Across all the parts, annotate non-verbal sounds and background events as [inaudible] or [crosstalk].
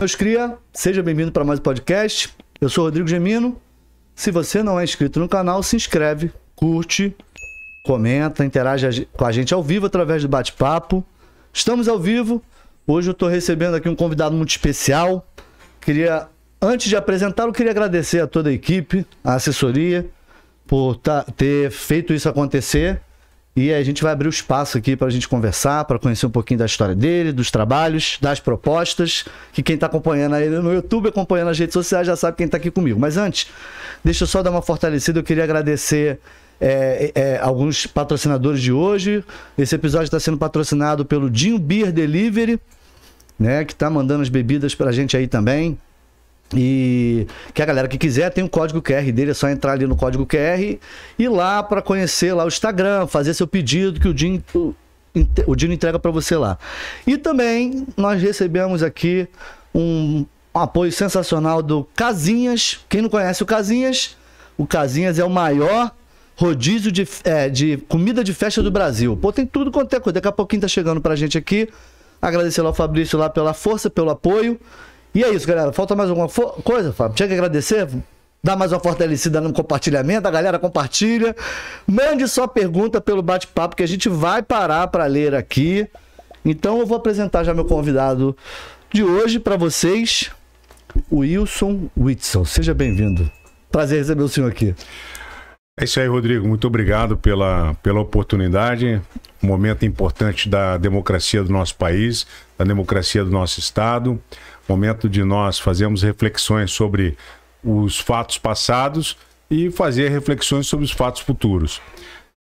Meus cria, seja bem-vindo para mais um podcast. Eu sou Rodrigo Gemino. Se você não é inscrito no canal, se inscreve, curte, comenta, interage com a gente ao vivo através do bate-papo. Estamos ao vivo. Hoje eu estou recebendo aqui um convidado muito especial. Queria, antes de apresentá-lo, queria agradecer a toda a equipe, a assessoria, por tá, ter feito isso acontecer. E a gente vai abrir o espaço aqui para a gente conversar, para conhecer um pouquinho da história dele, dos trabalhos, das propostas. Que quem está acompanhando aí no YouTube, acompanhando as redes sociais, já sabe quem está aqui comigo. Mas antes, deixa eu só dar uma fortalecida. Eu queria agradecer é, é, alguns patrocinadores de hoje. Esse episódio está sendo patrocinado pelo Dinho Beer Delivery, né? Que está mandando as bebidas para a gente aí também. E que a galera que quiser tem o um código QR dele, é só entrar ali no código QR e lá para conhecer lá o Instagram, fazer seu pedido que o Dino, o Dino entrega para você lá. E também nós recebemos aqui um, um apoio sensacional do Casinhas. Quem não conhece o Casinhas, o Casinhas é o maior rodízio de, é, de comida de festa do Brasil. Pô, tem tudo quanto é coisa. Daqui a pouquinho tá chegando pra gente aqui. Agradecer lá ao Fabrício lá pela força, pelo apoio. E é isso, galera. Falta mais alguma coisa, Fábio? Tinha que agradecer? Dá mais uma fortalecida no compartilhamento. A galera compartilha. Mande sua pergunta pelo bate-papo, que a gente vai parar para ler aqui. Então eu vou apresentar já meu convidado de hoje para vocês, o Wilson Whitson. Seja bem-vindo. Prazer receber o senhor aqui. É isso aí, Rodrigo. Muito obrigado pela, pela oportunidade. Um momento importante da democracia do nosso país, da democracia do nosso Estado momento de nós fazermos reflexões sobre os fatos passados e fazer reflexões sobre os fatos futuros.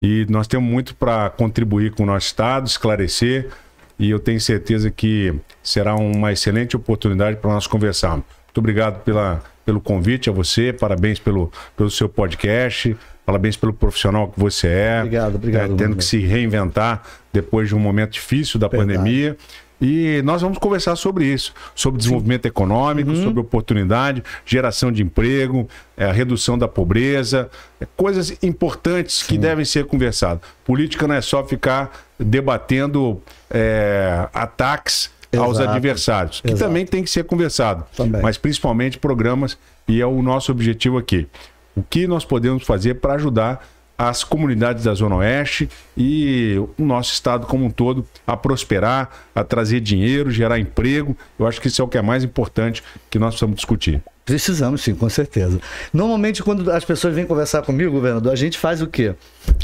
E nós temos muito para contribuir com o nosso Estado, esclarecer, e eu tenho certeza que será uma excelente oportunidade para nós conversarmos. Muito obrigado pela, pelo convite a você, parabéns pelo, pelo seu podcast, parabéns pelo profissional que você é. Obrigado, obrigado. É, tendo que se reinventar depois de um momento difícil da Verdade. pandemia. E nós vamos conversar sobre isso, sobre desenvolvimento econômico, uhum. sobre oportunidade, geração de emprego, é, redução da pobreza, é, coisas importantes Sim. que devem ser conversadas. Política não é só ficar debatendo é, ataques Exato. aos adversários, que Exato. também tem que ser conversado, também. mas principalmente programas, e é o nosso objetivo aqui. O que nós podemos fazer para ajudar as comunidades da Zona Oeste e o nosso estado como um todo a prosperar, a trazer dinheiro, gerar emprego. Eu acho que isso é o que é mais importante que nós precisamos discutir. Precisamos, sim, com certeza. Normalmente, quando as pessoas vêm conversar comigo, governador, a gente faz o quê?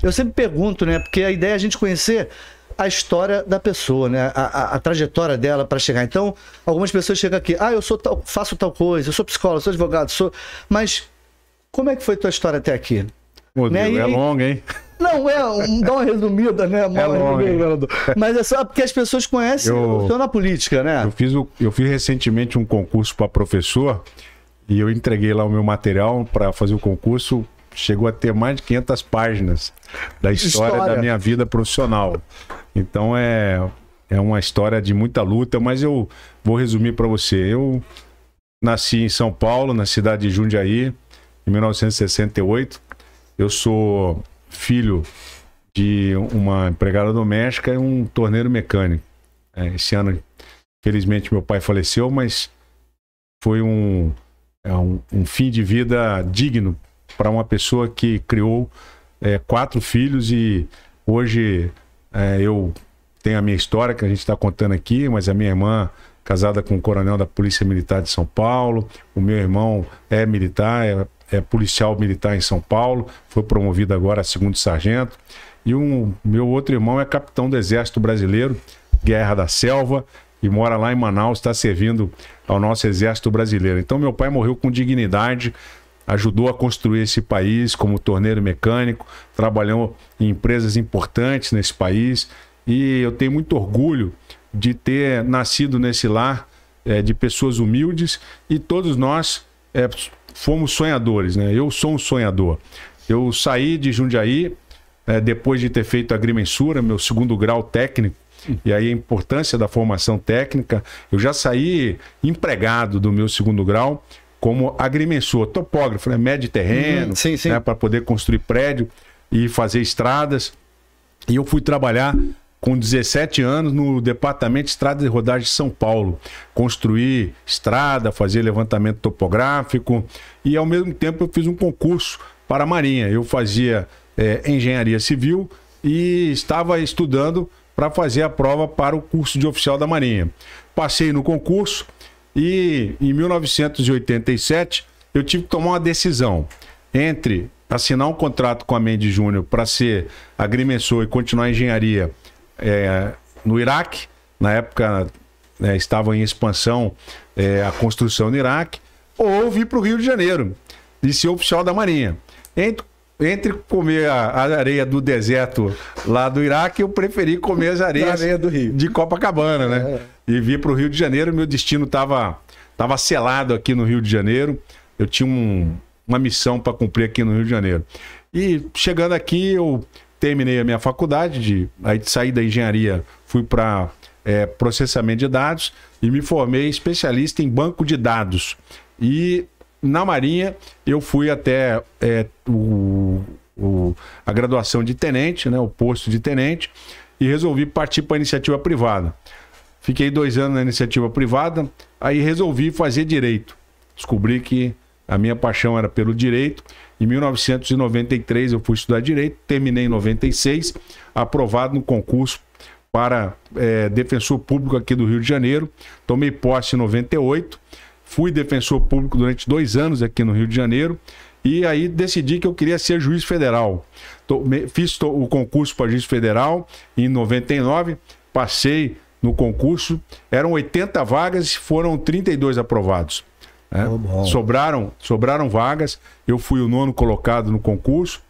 Eu sempre pergunto, né? Porque a ideia é a gente conhecer a história da pessoa, né? A, a, a trajetória dela para chegar. Então, algumas pessoas chegam aqui, ah, eu sou tal, faço tal coisa, eu sou psicólogo, sou advogado, sou. Mas como é que foi a tua história até aqui? né? É e, é longa, hein? Não, é, um, dá uma resumida, né? é longa, Mas é só porque as pessoas conhecem eu, o na política, né? Eu fiz, o, eu fiz recentemente um concurso para professor e eu entreguei lá o meu material para fazer o concurso. Chegou a ter mais de 500 páginas da história, história. da minha vida profissional. Então é, é uma história de muita luta, mas eu vou resumir para você. Eu nasci em São Paulo, na cidade de Jundiaí, em 1968 eu sou filho de uma empregada doméstica e um torneiro mecânico. É, esse ano, felizmente, meu pai faleceu, mas foi um, é, um, um fim de vida digno para uma pessoa que criou é, quatro filhos e hoje é, eu tenho a minha história que a gente está contando aqui, mas a minha irmã casada com um coronel da Polícia Militar de São Paulo, o meu irmão é militar, é é policial militar em São Paulo, foi promovido agora a segundo sargento. E um meu outro irmão é capitão do Exército Brasileiro, Guerra da Selva, e mora lá em Manaus, está servindo ao nosso Exército Brasileiro. Então meu pai morreu com dignidade, ajudou a construir esse país como torneiro mecânico, trabalhou em empresas importantes nesse país, e eu tenho muito orgulho de ter nascido nesse lar é, de pessoas humildes e todos nós é, fomos sonhadores, né? Eu sou um sonhador. Eu saí de Jundiaí é, depois de ter feito a agrimensura, meu segundo grau técnico, e aí a importância da formação técnica. Eu já saí empregado do meu segundo grau como agrimensor, topógrafo, né? Mede terreno, uhum, né? para poder construir prédio e fazer estradas. E eu fui trabalhar com 17 anos no Departamento de Estradas e Rodagens de São Paulo. Construir estrada, fazer levantamento topográfico e, ao mesmo tempo, eu fiz um concurso para a Marinha. Eu fazia é, engenharia civil e estava estudando para fazer a prova para o curso de oficial da Marinha. Passei no concurso e, em 1987, eu tive que tomar uma decisão entre assinar um contrato com a Mendes Júnior para ser agrimensor e continuar a engenharia é, no Iraque. Na época né, estavam em expansão é, a construção no Iraque. Ou vir para o Rio de Janeiro e ser oficial da Marinha. Entre, entre comer a, areia do deserto lá do Iraque, eu preferi comer as areias areia de Copacabana, né? É. E vir para o Rio de Janeiro. Meu destino estava tava selado aqui no Rio de Janeiro. Eu tinha um, uma missão para cumprir aqui no Rio de Janeiro. E chegando aqui, eu terminei a minha faculdade, de, aí da engenharia, fui para é, processamento de dados e me formei especialista em banco de dados. E na Marinha eu fui até é, o, o, a graduação de tenente, né, o posto de tenente, e resolvi partir para a iniciativa privada. Fiquei dois anos na iniciativa privada, aí resolvi fazer direito. Descobri que a minha paixão era pelo direito. Em 1993 eu fui estudar direito, terminei em 96, aprovado no concurso para é, defensor público aqui do Rio de Janeiro. Tomei posse em 98, fui defensor público durante dois anos aqui no Rio de Janeiro. E aí decidi que eu queria ser juiz federal. Fiz o concurso para juiz federal em 99, passei no concurso, eram 80 vagas foram 32 aprovados. Né? Oh, sobraram, sobraram vagas. Eu fui o nono colocado no concurso.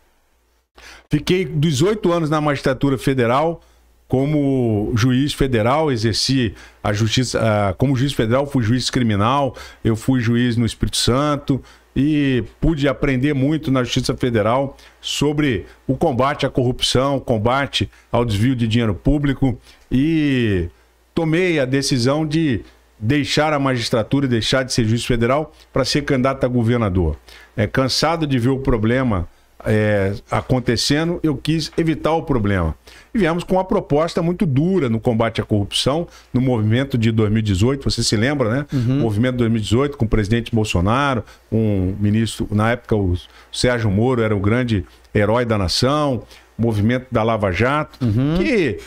Fiquei 18 anos na magistratura federal como juiz federal, exerci a justiça, uh, como juiz federal, fui juiz criminal, eu fui juiz no Espírito Santo e pude aprender muito na Justiça Federal sobre o combate à corrupção, combate ao desvio de dinheiro público e tomei a decisão de deixar a magistratura, deixar de ser juiz federal para ser candidato a governador. É cansado de ver o problema é, acontecendo, eu quis evitar o problema. E viemos com uma proposta muito dura no combate à corrupção, no movimento de 2018, você se lembra, né? Uhum. O movimento de 2018 com o presidente Bolsonaro, um ministro, na época o Sérgio Moro era o grande herói da nação, movimento da Lava Jato, uhum. que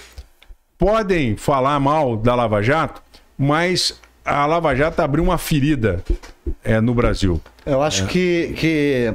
podem falar mal da Lava Jato, mas a Lava Jato abriu uma ferida é, no Brasil. Eu acho é. que, que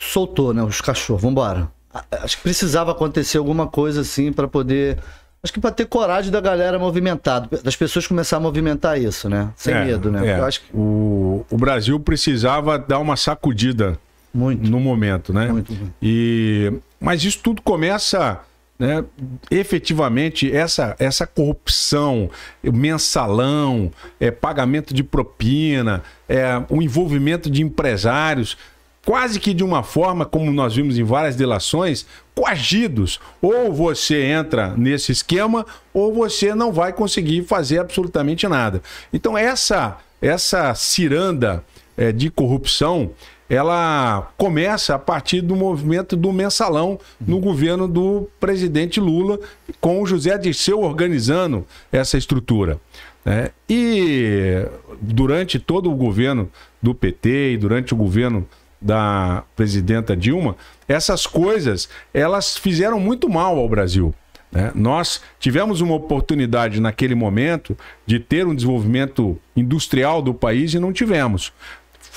soltou, né, os cachorros. Vamos embora. Acho que precisava acontecer alguma coisa assim para poder Acho que para ter coragem da galera movimentada, das pessoas começar a movimentar isso, né? Sem é, medo, né? É. Eu acho que... o, o Brasil precisava dar uma sacudida muito. no momento, né? Muito. E mas isso tudo começa né, efetivamente essa, essa corrupção, mensalão, é, pagamento de propina, é, o envolvimento de empresários, quase que de uma forma, como nós vimos em várias delações, coagidos. Ou você entra nesse esquema, ou você não vai conseguir fazer absolutamente nada. Então, essa, essa ciranda é, de corrupção ela começa a partir do movimento do mensalão no uhum. governo do presidente Lula, com o José Dirceu organizando essa estrutura. Né? E durante todo o governo do PT e durante o governo da presidenta Dilma, essas coisas elas fizeram muito mal ao Brasil. Né? Nós tivemos uma oportunidade naquele momento de ter um desenvolvimento industrial do país e não tivemos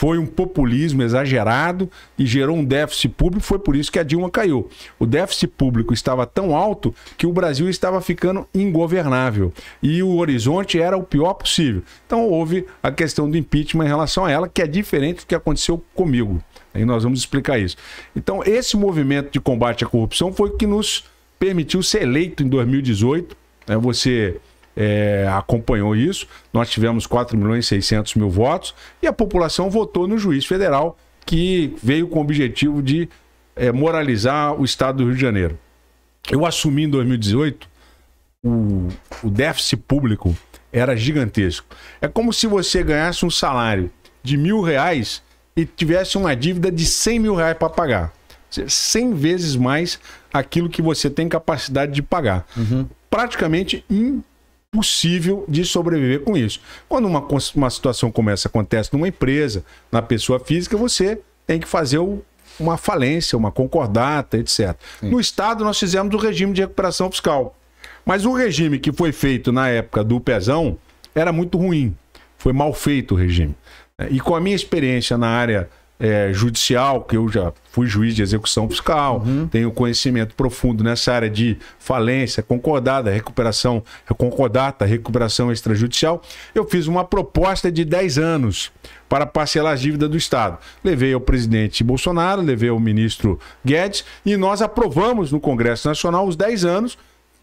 foi um populismo exagerado e gerou um déficit público, foi por isso que a Dilma caiu. O déficit público estava tão alto que o Brasil estava ficando ingovernável e o horizonte era o pior possível. Então houve a questão do impeachment em relação a ela, que é diferente do que aconteceu comigo. Aí nós vamos explicar isso. Então esse movimento de combate à corrupção foi o que nos permitiu ser eleito em 2018. Né? Você é, acompanhou isso. Nós tivemos 4 milhões e 600 mil votos e a população votou no juiz federal que veio com o objetivo de é, moralizar o estado do Rio de Janeiro. Eu assumi em 2018 o, o déficit público era gigantesco. É como se você ganhasse um salário de mil reais e tivesse uma dívida de 100 mil reais para pagar. 100 vezes mais aquilo que você tem capacidade de pagar. Uhum. Praticamente possível de sobreviver com isso. Quando uma, uma situação como essa acontece numa empresa, na pessoa física, você tem que fazer o, uma falência, uma concordata, etc. Sim. No Estado, nós fizemos o regime de recuperação fiscal. Mas o regime que foi feito na época do Pezão era muito ruim. Foi mal feito o regime. E com a minha experiência na área é, judicial, que eu já fui juiz de execução fiscal, uhum. tenho conhecimento profundo nessa área de falência, concordada, recuperação, concordata, recuperação extrajudicial, eu fiz uma proposta de 10 anos para parcelar as dívidas do Estado. Levei ao presidente Bolsonaro, levei ao ministro Guedes e nós aprovamos no Congresso Nacional os 10 anos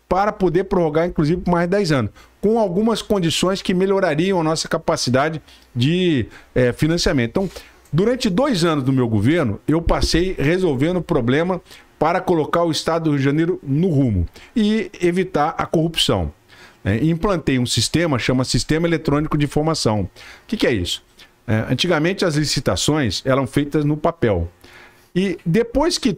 para poder prorrogar, inclusive, por mais 10 anos, com algumas condições que melhorariam a nossa capacidade de é, financiamento. Então, Durante dois anos do meu governo, eu passei resolvendo o problema para colocar o Estado do Rio de Janeiro no rumo e evitar a corrupção. É, implantei um sistema, chama Sistema Eletrônico de Informação. O que, que é isso? É, antigamente as licitações eram feitas no papel. E depois que.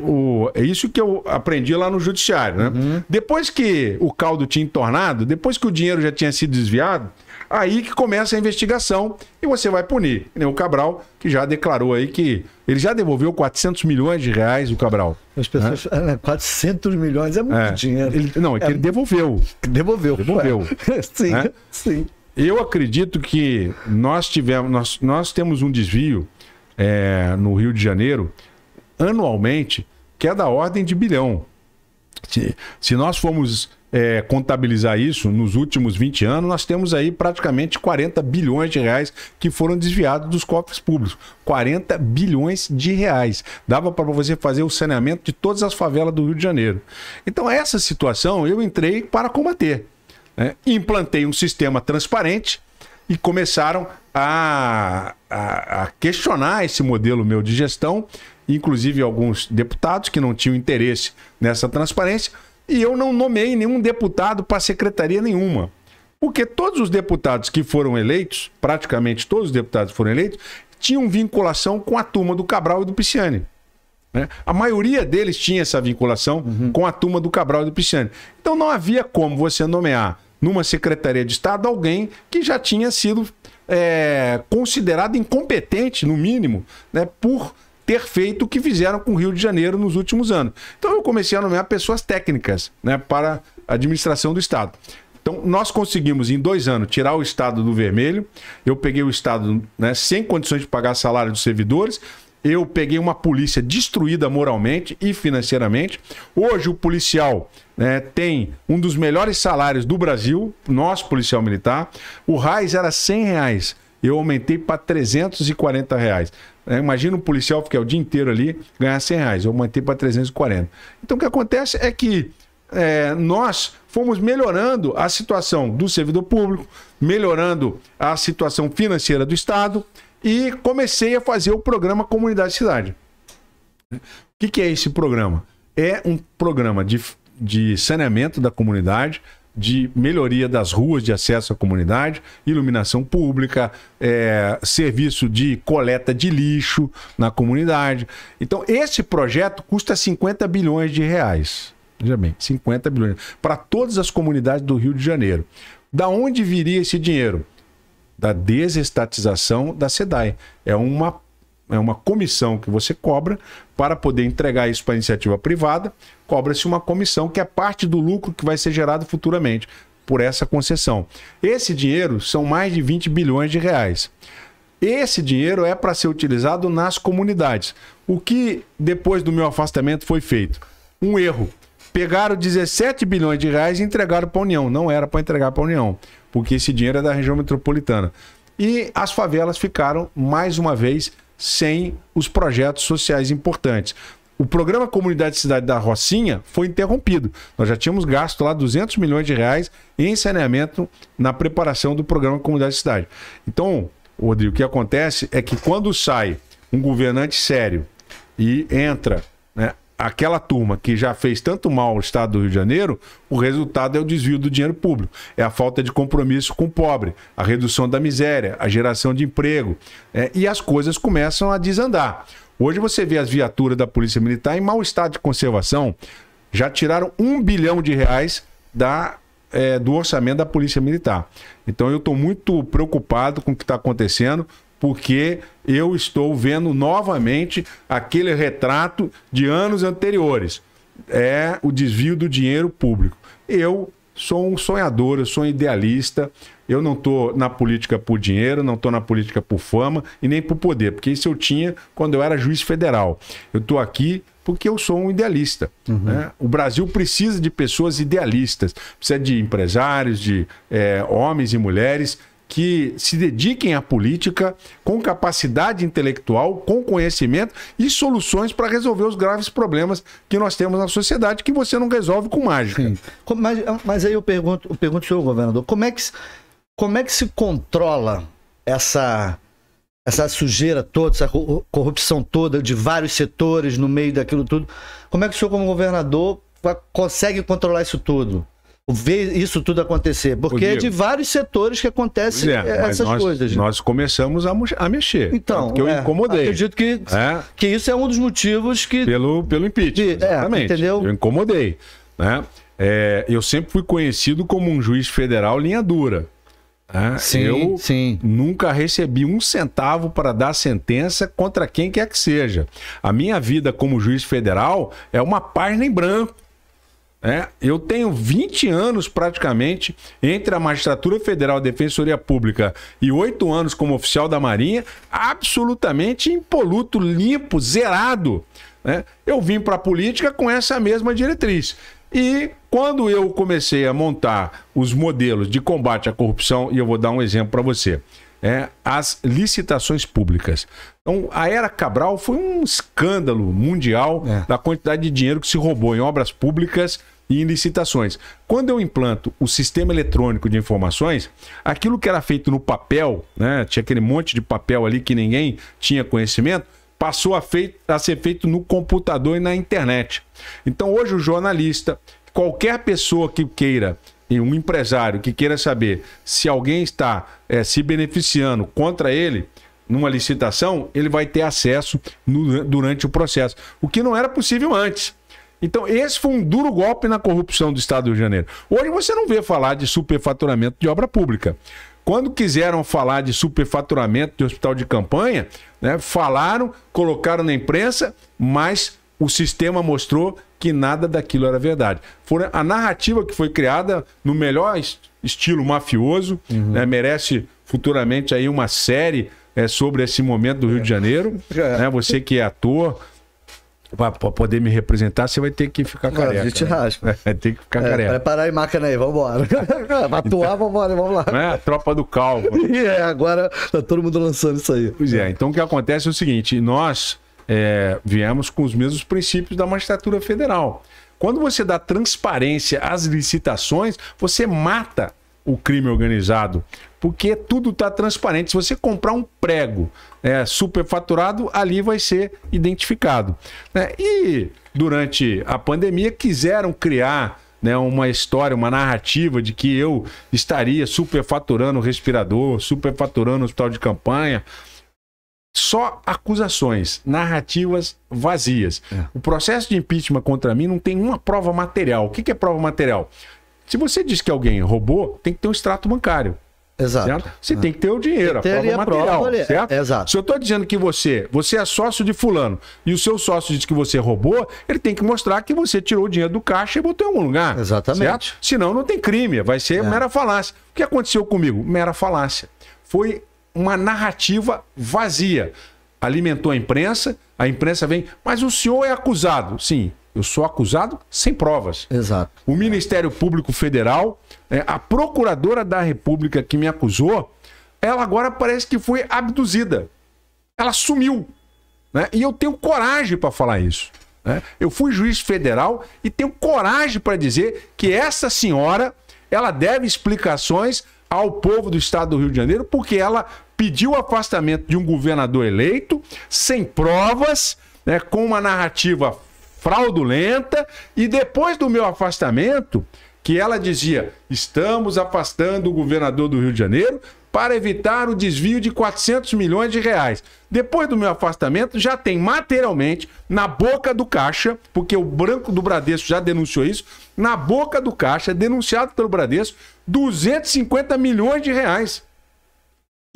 O, é isso que eu aprendi lá no judiciário, né? Uhum. Depois que o caldo tinha entornado, depois que o dinheiro já tinha sido desviado, Aí que começa a investigação e você vai punir. O Cabral, que já declarou aí que ele já devolveu 400 milhões de reais, o Cabral. As pessoas é. Né? 400 ah, milhões é muito é. dinheiro. Ele, não, é que é. ele devolveu. Devolveu. Devolveu. [laughs] sim, é. sim. Eu acredito que nós tivemos, nós, nós temos um desvio é, no Rio de Janeiro anualmente que é da ordem de bilhão. Se, se nós formos é, contabilizar isso, nos últimos 20 anos, nós temos aí praticamente 40 bilhões de reais que foram desviados dos cofres públicos. 40 bilhões de reais. Dava para você fazer o saneamento de todas as favelas do Rio de Janeiro. Então, essa situação eu entrei para combater. Né? Implantei um sistema transparente e começaram a, a, a questionar esse modelo meu de gestão, inclusive alguns deputados que não tinham interesse nessa transparência e eu não nomeei nenhum deputado para secretaria nenhuma. Porque todos os deputados que foram eleitos, praticamente todos os deputados que foram eleitos, tinham vinculação com a turma do Cabral e do Pisciani. Né? A maioria deles tinha essa vinculação uhum. com a turma do Cabral e do Pisciani. Então não havia como você nomear numa secretaria de Estado alguém que já tinha sido é, considerado incompetente, no mínimo, né, por ter feito o que fizeram com o Rio de Janeiro nos últimos anos. Então eu comecei a nomear pessoas técnicas né, para a administração do Estado. Então, nós conseguimos, em dois anos, tirar o Estado do vermelho. Eu peguei o Estado né, sem condições de pagar salário dos servidores. Eu peguei uma polícia destruída moralmente e financeiramente. Hoje, o policial né, tem um dos melhores salários do Brasil, nosso policial militar. O RAIS era 100 reais eu aumentei para 340 reais. É, imagina um policial ficar o dia inteiro ali, ganhar 100 reais, eu aumentei para 340. Então o que acontece é que é, nós fomos melhorando a situação do servidor público, melhorando a situação financeira do Estado e comecei a fazer o programa Comunidade Cidade. O que, que é esse programa? É um programa de, de saneamento da comunidade, de melhoria das ruas de acesso à comunidade, iluminação pública, é, serviço de coleta de lixo na comunidade. Então, esse projeto custa 50 bilhões de reais. Veja bem, 50 bilhões. Para todas as comunidades do Rio de Janeiro. Da onde viria esse dinheiro? Da desestatização da SEDAI. É uma é uma comissão que você cobra para poder entregar isso para a iniciativa privada, cobra-se uma comissão que é parte do lucro que vai ser gerado futuramente por essa concessão. Esse dinheiro são mais de 20 bilhões de reais. Esse dinheiro é para ser utilizado nas comunidades. O que depois do meu afastamento foi feito? Um erro. Pegaram 17 bilhões de reais e entregaram para a União. Não era para entregar para a União, porque esse dinheiro é da região metropolitana. E as favelas ficaram mais uma vez sem os projetos sociais importantes. O programa Comunidade Cidade da Rocinha foi interrompido. Nós já tínhamos gasto lá 200 milhões de reais em saneamento na preparação do programa Comunidade Cidade. Então, Rodrigo, o que acontece é que quando sai um governante sério e entra aquela turma que já fez tanto mal ao Estado do Rio de Janeiro, o resultado é o desvio do dinheiro público, é a falta de compromisso com o pobre, a redução da miséria, a geração de emprego. É, e as coisas começam a desandar. Hoje você vê as viaturas da Polícia Militar em mau estado de conservação, já tiraram um bilhão de reais da é, do orçamento da Polícia Militar. Então eu estou muito preocupado com o que está acontecendo porque eu estou vendo novamente aquele retrato de anos anteriores. É o desvio do dinheiro público. Eu sou um sonhador, eu sou um idealista. Eu não estou na política por dinheiro, não estou na política por fama e nem por poder, porque isso eu tinha quando eu era juiz federal. Eu estou aqui porque eu sou um idealista. Uhum. Né? O Brasil precisa de pessoas idealistas, precisa de empresários, de é, homens e mulheres que se dediquem à política com capacidade intelectual, com conhecimento e soluções para resolver os graves problemas que nós temos na sociedade que você não resolve com mágica. Sim. Mas, ah, mas aí eu pergunto, eu pergunto senhor governador, como é que como é que se controla essa essa sujeira toda, essa corrupção toda de vários setores no meio daquilo tudo? Como é que o senhor como governador consegue controlar isso tudo? ver isso tudo acontecer. Porque é de vários setores que acontecem é, eh, essas nós, coisas. Nós começamos a, a mexer. Então. que eu é, incomodei. Acredito que, é. que isso é um dos motivos que. Pelo, pelo impeachment. De, é, exatamente. entendeu? Eu incomodei. Né? É, eu sempre fui conhecido como um juiz federal linha dura. Né? Sim, eu sim. nunca recebi um centavo para dar sentença contra quem quer que seja. A minha vida como juiz federal é uma página em branco. É, eu tenho 20 anos praticamente entre a Magistratura Federal e Defensoria Pública e oito anos como oficial da Marinha, absolutamente impoluto, limpo, zerado. Né? Eu vim para a política com essa mesma diretriz. E quando eu comecei a montar os modelos de combate à corrupção, e eu vou dar um exemplo para você. É, as licitações públicas. Então, a era Cabral foi um escândalo mundial é. da quantidade de dinheiro que se roubou em obras públicas e em licitações. Quando eu implanto o sistema eletrônico de informações, aquilo que era feito no papel, né, tinha aquele monte de papel ali que ninguém tinha conhecimento, passou a, feito, a ser feito no computador e na internet. Então hoje o jornalista, qualquer pessoa que queira um empresário que queira saber se alguém está é, se beneficiando contra ele numa licitação, ele vai ter acesso no, durante o processo, o que não era possível antes. Então, esse foi um duro golpe na corrupção do Estado do Rio de Janeiro. Hoje você não vê falar de superfaturamento de obra pública. Quando quiseram falar de superfaturamento de hospital de campanha, né, falaram, colocaram na imprensa, mas o sistema mostrou que nada daquilo era verdade. a narrativa que foi criada no melhor estilo mafioso, uhum. né, merece futuramente aí uma série é, sobre esse momento do Rio de Janeiro. [laughs] É. Né, você que é ator, para poder me representar, você vai ter que ficar careca. A gente né? raspa. É, [laughs] tem que ficar é, careca. Preparar em máquina aí, vambora. [laughs] pra atuar, então, vambora, vamos lá. Né? A tropa do calvo. [laughs] é, agora tá todo mundo lançando isso aí. Pois é, então o que acontece é o seguinte, nós é, viemos com os mesmos princípios da magistratura federal. Quando você dá transparência às licitações, você mata o crime organizado, porque tudo está transparente. Se você comprar um prego né, superfaturado, ali vai ser identificado. Né? E durante a pandemia quiseram criar né, uma história, uma narrativa de que eu estaria superfaturando o respirador, superfaturando o hospital de campanha. Só acusações, narrativas vazias. É. O processo de impeachment contra mim não tem uma prova material. O que é prova material? Se você diz que alguém roubou, tem que ter um extrato bancário. Exato. Certo? Você é. tem que ter o dinheiro, tem a prova material, prova, certo? É. Exato. Se eu estou dizendo que você, você é sócio de fulano e o seu sócio diz que você roubou, ele tem que mostrar que você tirou o dinheiro do caixa e botou em algum lugar. Exatamente. Certo? Senão não tem crime, vai ser é. mera falácia. O que aconteceu comigo? Mera falácia. Foi uma narrativa vazia. Alimentou a imprensa, a imprensa vem, mas o senhor é acusado. Sim, eu sou acusado sem provas. Exato. O Ministério Público Federal, é, a procuradora da República que me acusou, ela agora parece que foi abduzida. Ela sumiu. Né? E eu tenho coragem para falar isso. Né? Eu fui juiz federal e tenho coragem para dizer que essa senhora ela deve explicações ao povo do estado do Rio de Janeiro porque ela pediu o afastamento de um governador eleito sem provas, né, com uma narrativa fraudulenta e depois do meu afastamento, que ela dizia: estamos afastando o governador do Rio de Janeiro para evitar o desvio de 400 milhões de reais. Depois do meu afastamento, já tem materialmente na boca do caixa, porque o Branco do Bradesco já denunciou isso, na boca do caixa, denunciado pelo Bradesco, 250 milhões de reais.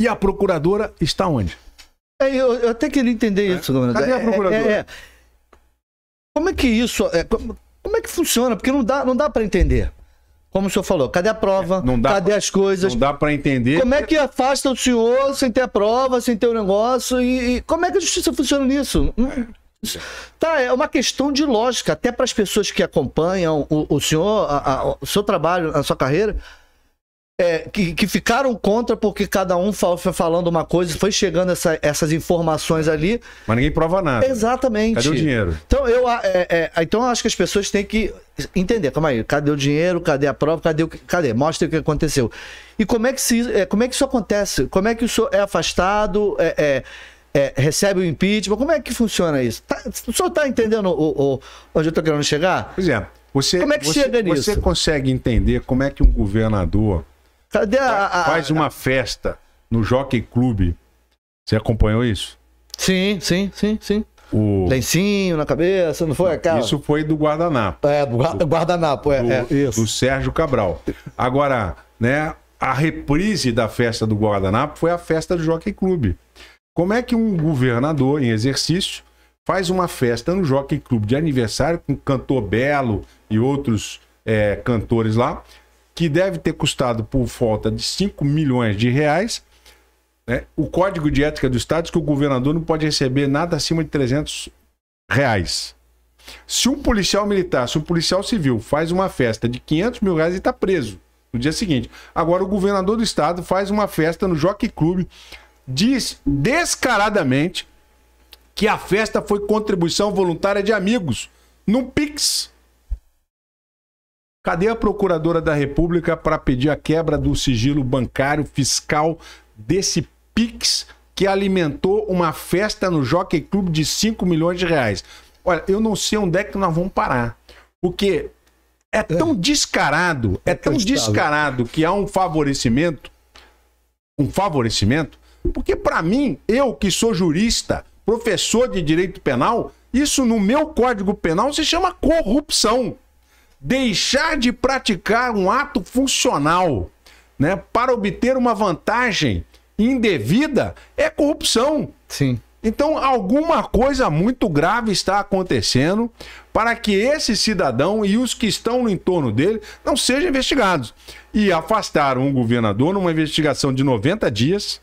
E a procuradora está onde? É, eu, eu, até queria entender é. isso, governador. Cadê a é, procuradora? É, é como é que isso. É, como, como, é que funciona? Porque não dá, não dá para entender. Como o senhor falou, cadê a prova? É, cadê pra, as coisas? Não dá para entender. Como é que afasta o senhor sem ter a prova, sem ter o negócio? E, e como é que a justiça funciona nisso? Hum, tá, é uma questão de lógica, até para as pessoas que acompanham o, o senhor, a, a, o seu trabalho, a sua carreira, é, que, que, ficaram contra porque cada um foi falando uma coisa, foi chegando essa, essas informações ali. Mas ninguém prova nada. Né? Exatamente. Cadê o dinheiro? Então eu, é, é, então eu acho que as pessoas têm que entender, calma aí, cadê o dinheiro, cadê a prova, cadê o cadê? Mostra o que aconteceu. E como é que, se, é, como é que isso acontece? Como é que senhor é afastado? É, é, é, recebe o impeachment? Como é que funciona isso? Tá, o senhor está entendendo o, o, onde eu estou querendo chegar? Pois é. Você, como é que você, chega nisso? Você consegue entender como é que um governador Cadê a. a Faz uma festa no Jockey Club. Você acompanhou isso? Sim, sim, sim, sim. O... Lencinho na cabeça, não foi, Isso foi do Guardanapo. É, do Guardanapo, é, do, é, isso. Do Sérgio Cabral. Agora, né, a reprise da festa do Guardanapo foi a festa do Jockey Club. Como é que um governador em exercício faz uma festa no Jockey Club de aniversário com cantor Belo e outros é, cantores lá que deve ter custado por falta de 5 milhões de reais. Né? O Código de Ética do Estado diz que o governador não pode receber nada acima de 300 reais. Se um policial militar, se um policial civil faz uma festa de 500 mil reais, e está preso no dia seguinte. Agora, o governador do estado faz uma festa no Jockey Clube, diz descaradamente que a festa foi contribuição voluntária de amigos, num Pix. Cadê a Procuradora da República para pedir a quebra do sigilo bancário fiscal desse Pix que alimentou uma festa no Jockey Club de 5 milhões de reais? Olha, eu não sei onde é que nós vamos parar. Porque é tão é. descarado, é tão descarado que há um favorecimento, um favorecimento, porque para mim, eu que sou jurista, professor de direito penal, isso no meu código penal se chama corrupção deixar de praticar um ato funcional né, para obter uma vantagem indevida é corrupção. Sim. Então, alguma coisa muito grave está acontecendo para que esse cidadão e os que estão no entorno dele não sejam investigados. E afastaram um governador numa investigação de 90 dias.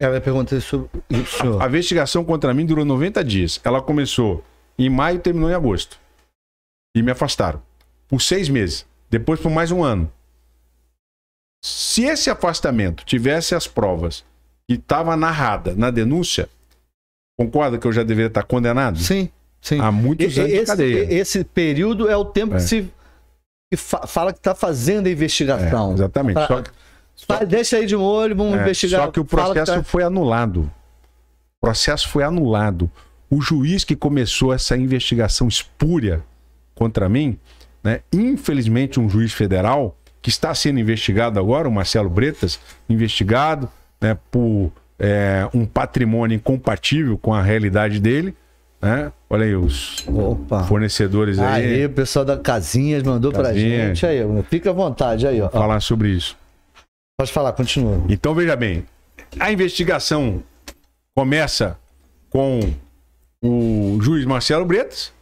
É, Ela perguntou sobre isso. A, a investigação contra mim durou 90 dias. Ela começou em maio e terminou em agosto. E me afastaram por seis meses, depois por mais um ano. Se esse afastamento tivesse as provas que estava narrada na denúncia, concorda que eu já deveria estar condenado? Sim, sim. Há muitos anos esse, de cadeia. Esse período é o tempo é. que se que fa fala que está fazendo a investigação. É, exatamente. Pra, só que, só, deixa aí de molho, vamos é, investigar. Só que o processo que tá... foi anulado. O processo foi anulado. O juiz que começou essa investigação espúria contra mim né? Infelizmente, um juiz federal que está sendo investigado agora, o Marcelo Bretas, investigado né, por é, um patrimônio incompatível com a realidade dele. Né? Olha aí os Opa. fornecedores aí. Aí, o pessoal da Casinhas mandou Casinha. pra gente. Aí, fica à vontade aí, ó. falar sobre isso. Pode falar, continua. Então, veja bem. A investigação começa com o juiz Marcelo Bretas.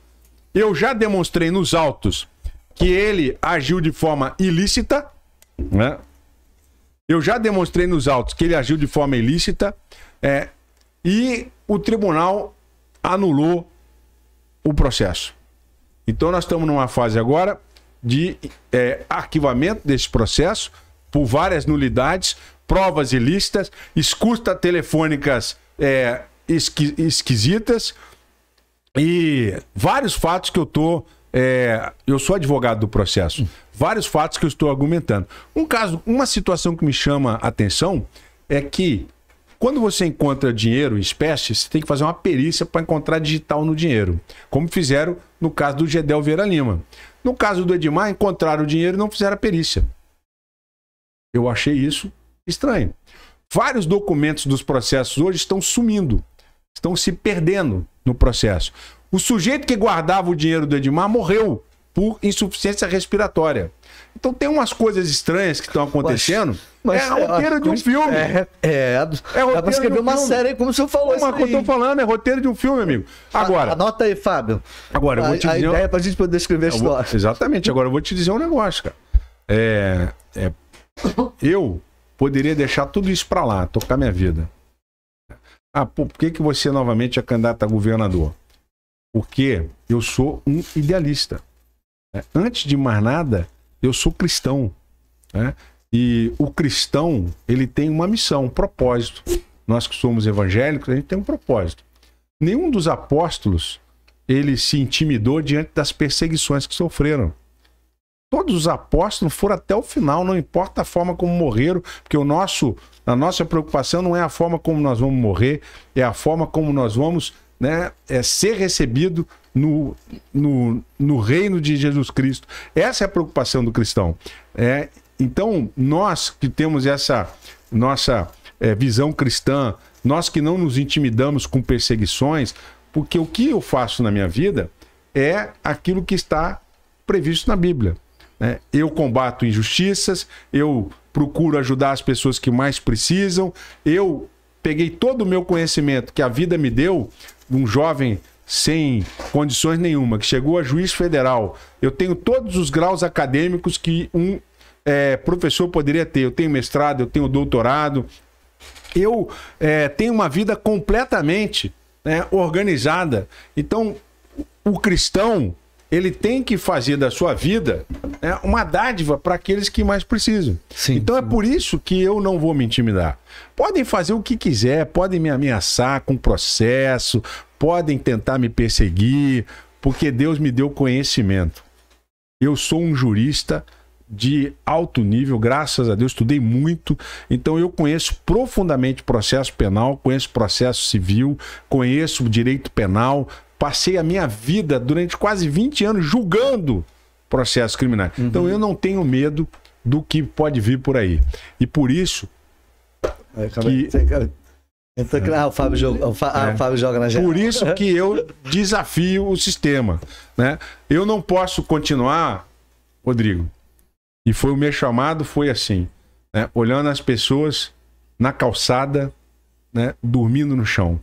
Eu já demonstrei nos autos que ele agiu de forma ilícita, né? Eu já demonstrei nos autos que ele agiu de forma ilícita, é, e o tribunal anulou o processo. Então nós estamos numa fase agora de é, arquivamento desse processo por várias nulidades, provas ilícitas, escutas telefônicas é, esqui, esquisitas e vários fatos que eu estou é, eu sou advogado do processo. Vários fatos que eu estou argumentando. Um caso, uma situação que me chama a atenção é que quando você encontra dinheiro em espécie, você tem que fazer uma perícia para encontrar digital no dinheiro, como fizeram no caso do Gedel Vera Lima. No caso do Edmar, encontraram o dinheiro e não fizeram a perícia. Eu achei isso estranho. Vários documentos dos processos hoje estão sumindo, estão se perdendo no processo. O sujeito que guardava o dinheiro do Edmar morreu por insuficiência respiratória. Então tem umas coisas estranhas que estão acontecendo. Mas, mas é, é roteiro é de um filme. É, é, é, é roteiro pra escrever um uma filme. série, como o senhor falou. que eu tô falando, é roteiro de um filme, amigo. Agora. A, anota aí, Fábio. Agora, eu vou te a dizer. A ideia é pra gente poder escrever a história. Vou, exatamente, agora eu vou te dizer um negócio, cara. É, é, eu poderia deixar tudo isso pra lá, tocar minha vida. Ah, por que, que você novamente é candidato a governador? Porque eu sou um idealista. Né? Antes de mais nada, eu sou cristão. Né? E o cristão, ele tem uma missão, um propósito. Nós que somos evangélicos, a gente tem um propósito. Nenhum dos apóstolos, ele se intimidou diante das perseguições que sofreram. Todos os apóstolos foram até o final, não importa a forma como morreram, porque o nosso, a nossa preocupação não é a forma como nós vamos morrer, é a forma como nós vamos né, é ser recebido no, no, no reino de Jesus Cristo. Essa é a preocupação do cristão. É, então, nós que temos essa nossa é, visão cristã, nós que não nos intimidamos com perseguições, porque o que eu faço na minha vida é aquilo que está previsto na Bíblia. Né? Eu combato injustiças, eu procuro ajudar as pessoas que mais precisam, eu peguei todo o meu conhecimento que a vida me deu, um jovem sem condições nenhuma, que chegou a juiz federal. Eu tenho todos os graus acadêmicos que um é, professor poderia ter. Eu tenho mestrado, eu tenho doutorado. Eu é, tenho uma vida completamente né, organizada. Então, o cristão, ele tem que fazer da sua vida né, uma dádiva para aqueles que mais precisam. Sim, então é sim. é por isso que eu não vou me intimidar. Podem fazer o que quiser, podem me ameaçar com processo, podem tentar me perseguir, porque Deus me deu conhecimento. Eu sou um jurista de alto nível, graças a Deus, estudei muito, então eu conheço profundamente processo penal, conheço processo civil, conheço direito penal, passei a minha vida durante quase 20 anos julgando processos criminais. Uhum. Então eu não tenho medo do que pode vir por aí. E por isso. que... Então, ah, o Fábio, joga, o é. Fábio é. joga na geral. Por isso que eu desafio o sistema. Né? Eu não posso continuar, Rodrigo. E foi o meu chamado, foi assim. Né? Olhando as pessoas na calçada, né? dormindo no chão.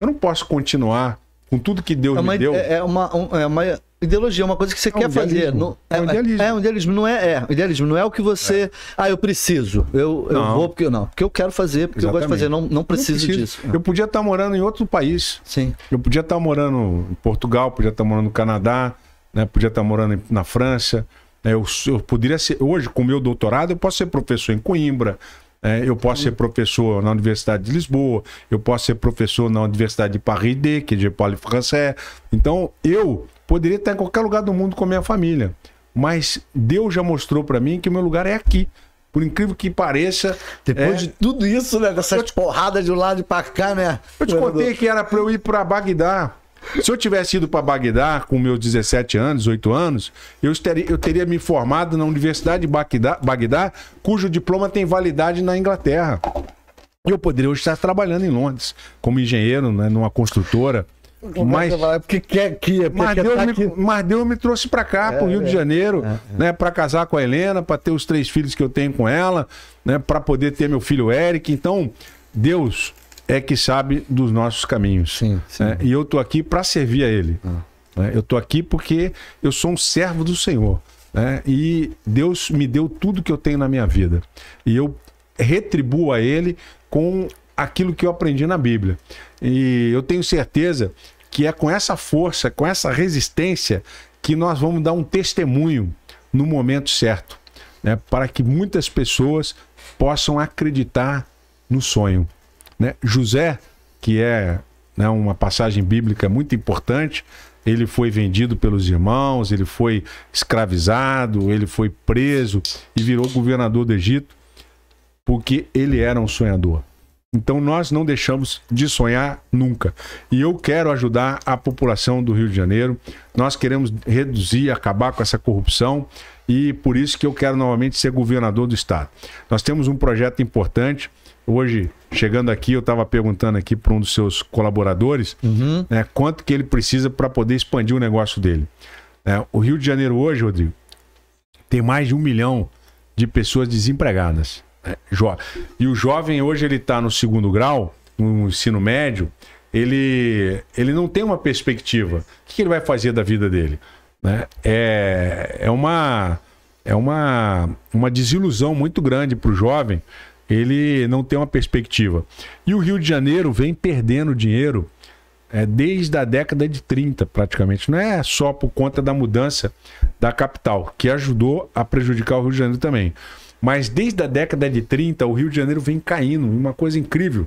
Eu não posso continuar com tudo que Deus é uma, me deu. É, é uma, é uma ideologia, é uma coisa que você é quer um fazer. Não, é, é, um idealismo. É, um idealismo, não é, é. Idealismo não é o que você. É. Ah, eu preciso. Eu, eu vou porque eu não. Porque eu quero fazer, porque Exatamente. eu gosto de fazer. Não, não preciso, não preciso. disso. Eu podia estar morando em outro país. Sim. Eu podia estar morando em Portugal, podia estar morando no Canadá, né? Podia estar morando na França. Né, eu, eu poderia ser. Hoje, com o meu doutorado, eu posso ser professor em Coimbra, é, eu posso ser professor na Universidade de Lisboa, eu posso ser professor na Universidade de Paris-D, que é de Paul Français. Então, eu poderia estar em qualquer lugar do mundo com a minha família. Mas Deus já mostrou para mim que o meu lugar é aqui. Por incrível que pareça. Depois é... de tudo isso, né? Dessas te... porradas de um lado e pra cá, né? Eu te contei que era para eu ir para Bagdá se eu tivesse ido para Bagdá com meus 17 anos, 8 anos, eu, estaria, eu teria me formado na Universidade de Bagdá, Bagdá, cujo diploma tem validade na Inglaterra. Eu poderia estar trabalhando em Londres como engenheiro, né, numa construtora. Mas, porque quer, é quer, mas, quer Deus tá me, aqui. mas Deus me trouxe para cá, é, para o Rio é, de Janeiro, é, é. né, para casar com a Helena, para ter os três filhos que eu tenho com ela, né, para poder ter meu filho Eric. Então, Deus é que sabe dos nossos caminhos. Sim, né? sim. Né? E eu estou aqui para servir a Ele. Ah. Né? Eu estou aqui porque eu sou um servo do Senhor. Né? E Deus me deu tudo que eu tenho na minha vida. E eu retribuo a Ele com aquilo que eu aprendi na Bíblia. E eu tenho certeza que é com essa força, com essa resistência, que nós vamos dar um testemunho no momento certo, né? para que muitas pessoas possam acreditar no sonho. Né? José, que é né, uma passagem bíblica muito importante, ele foi vendido pelos irmãos, ele foi escravizado, ele foi preso e virou governador do Egito porque ele era um sonhador. Então nós não deixamos de sonhar nunca. E eu quero ajudar a população do Rio de Janeiro. Nós queremos reduzir, acabar com essa corrupção e por isso que eu quero novamente ser governador do estado. Nós temos um projeto importante. Hoje Chegando aqui, eu estava perguntando aqui para um dos seus colaboradores uhum. né, quanto que ele precisa para poder expandir o negócio dele. É, o Rio de Janeiro hoje, Rodrigo, tem mais de um milhão de pessoas desempregadas. Né? E o jovem hoje ele está no segundo grau, no ensino médio, ele, ele não tem uma perspectiva. O que ele vai fazer da vida dele? Né? É, é uma é uma, uma desilusão muito grande para o jovem ele não tem uma perspectiva. E o Rio de Janeiro vem perdendo dinheiro é, desde a década de 30, praticamente. Não é só por conta da mudança da capital, que ajudou a prejudicar o Rio de Janeiro também. Mas desde a década de 30, o Rio de Janeiro vem caindo. Uma coisa incrível.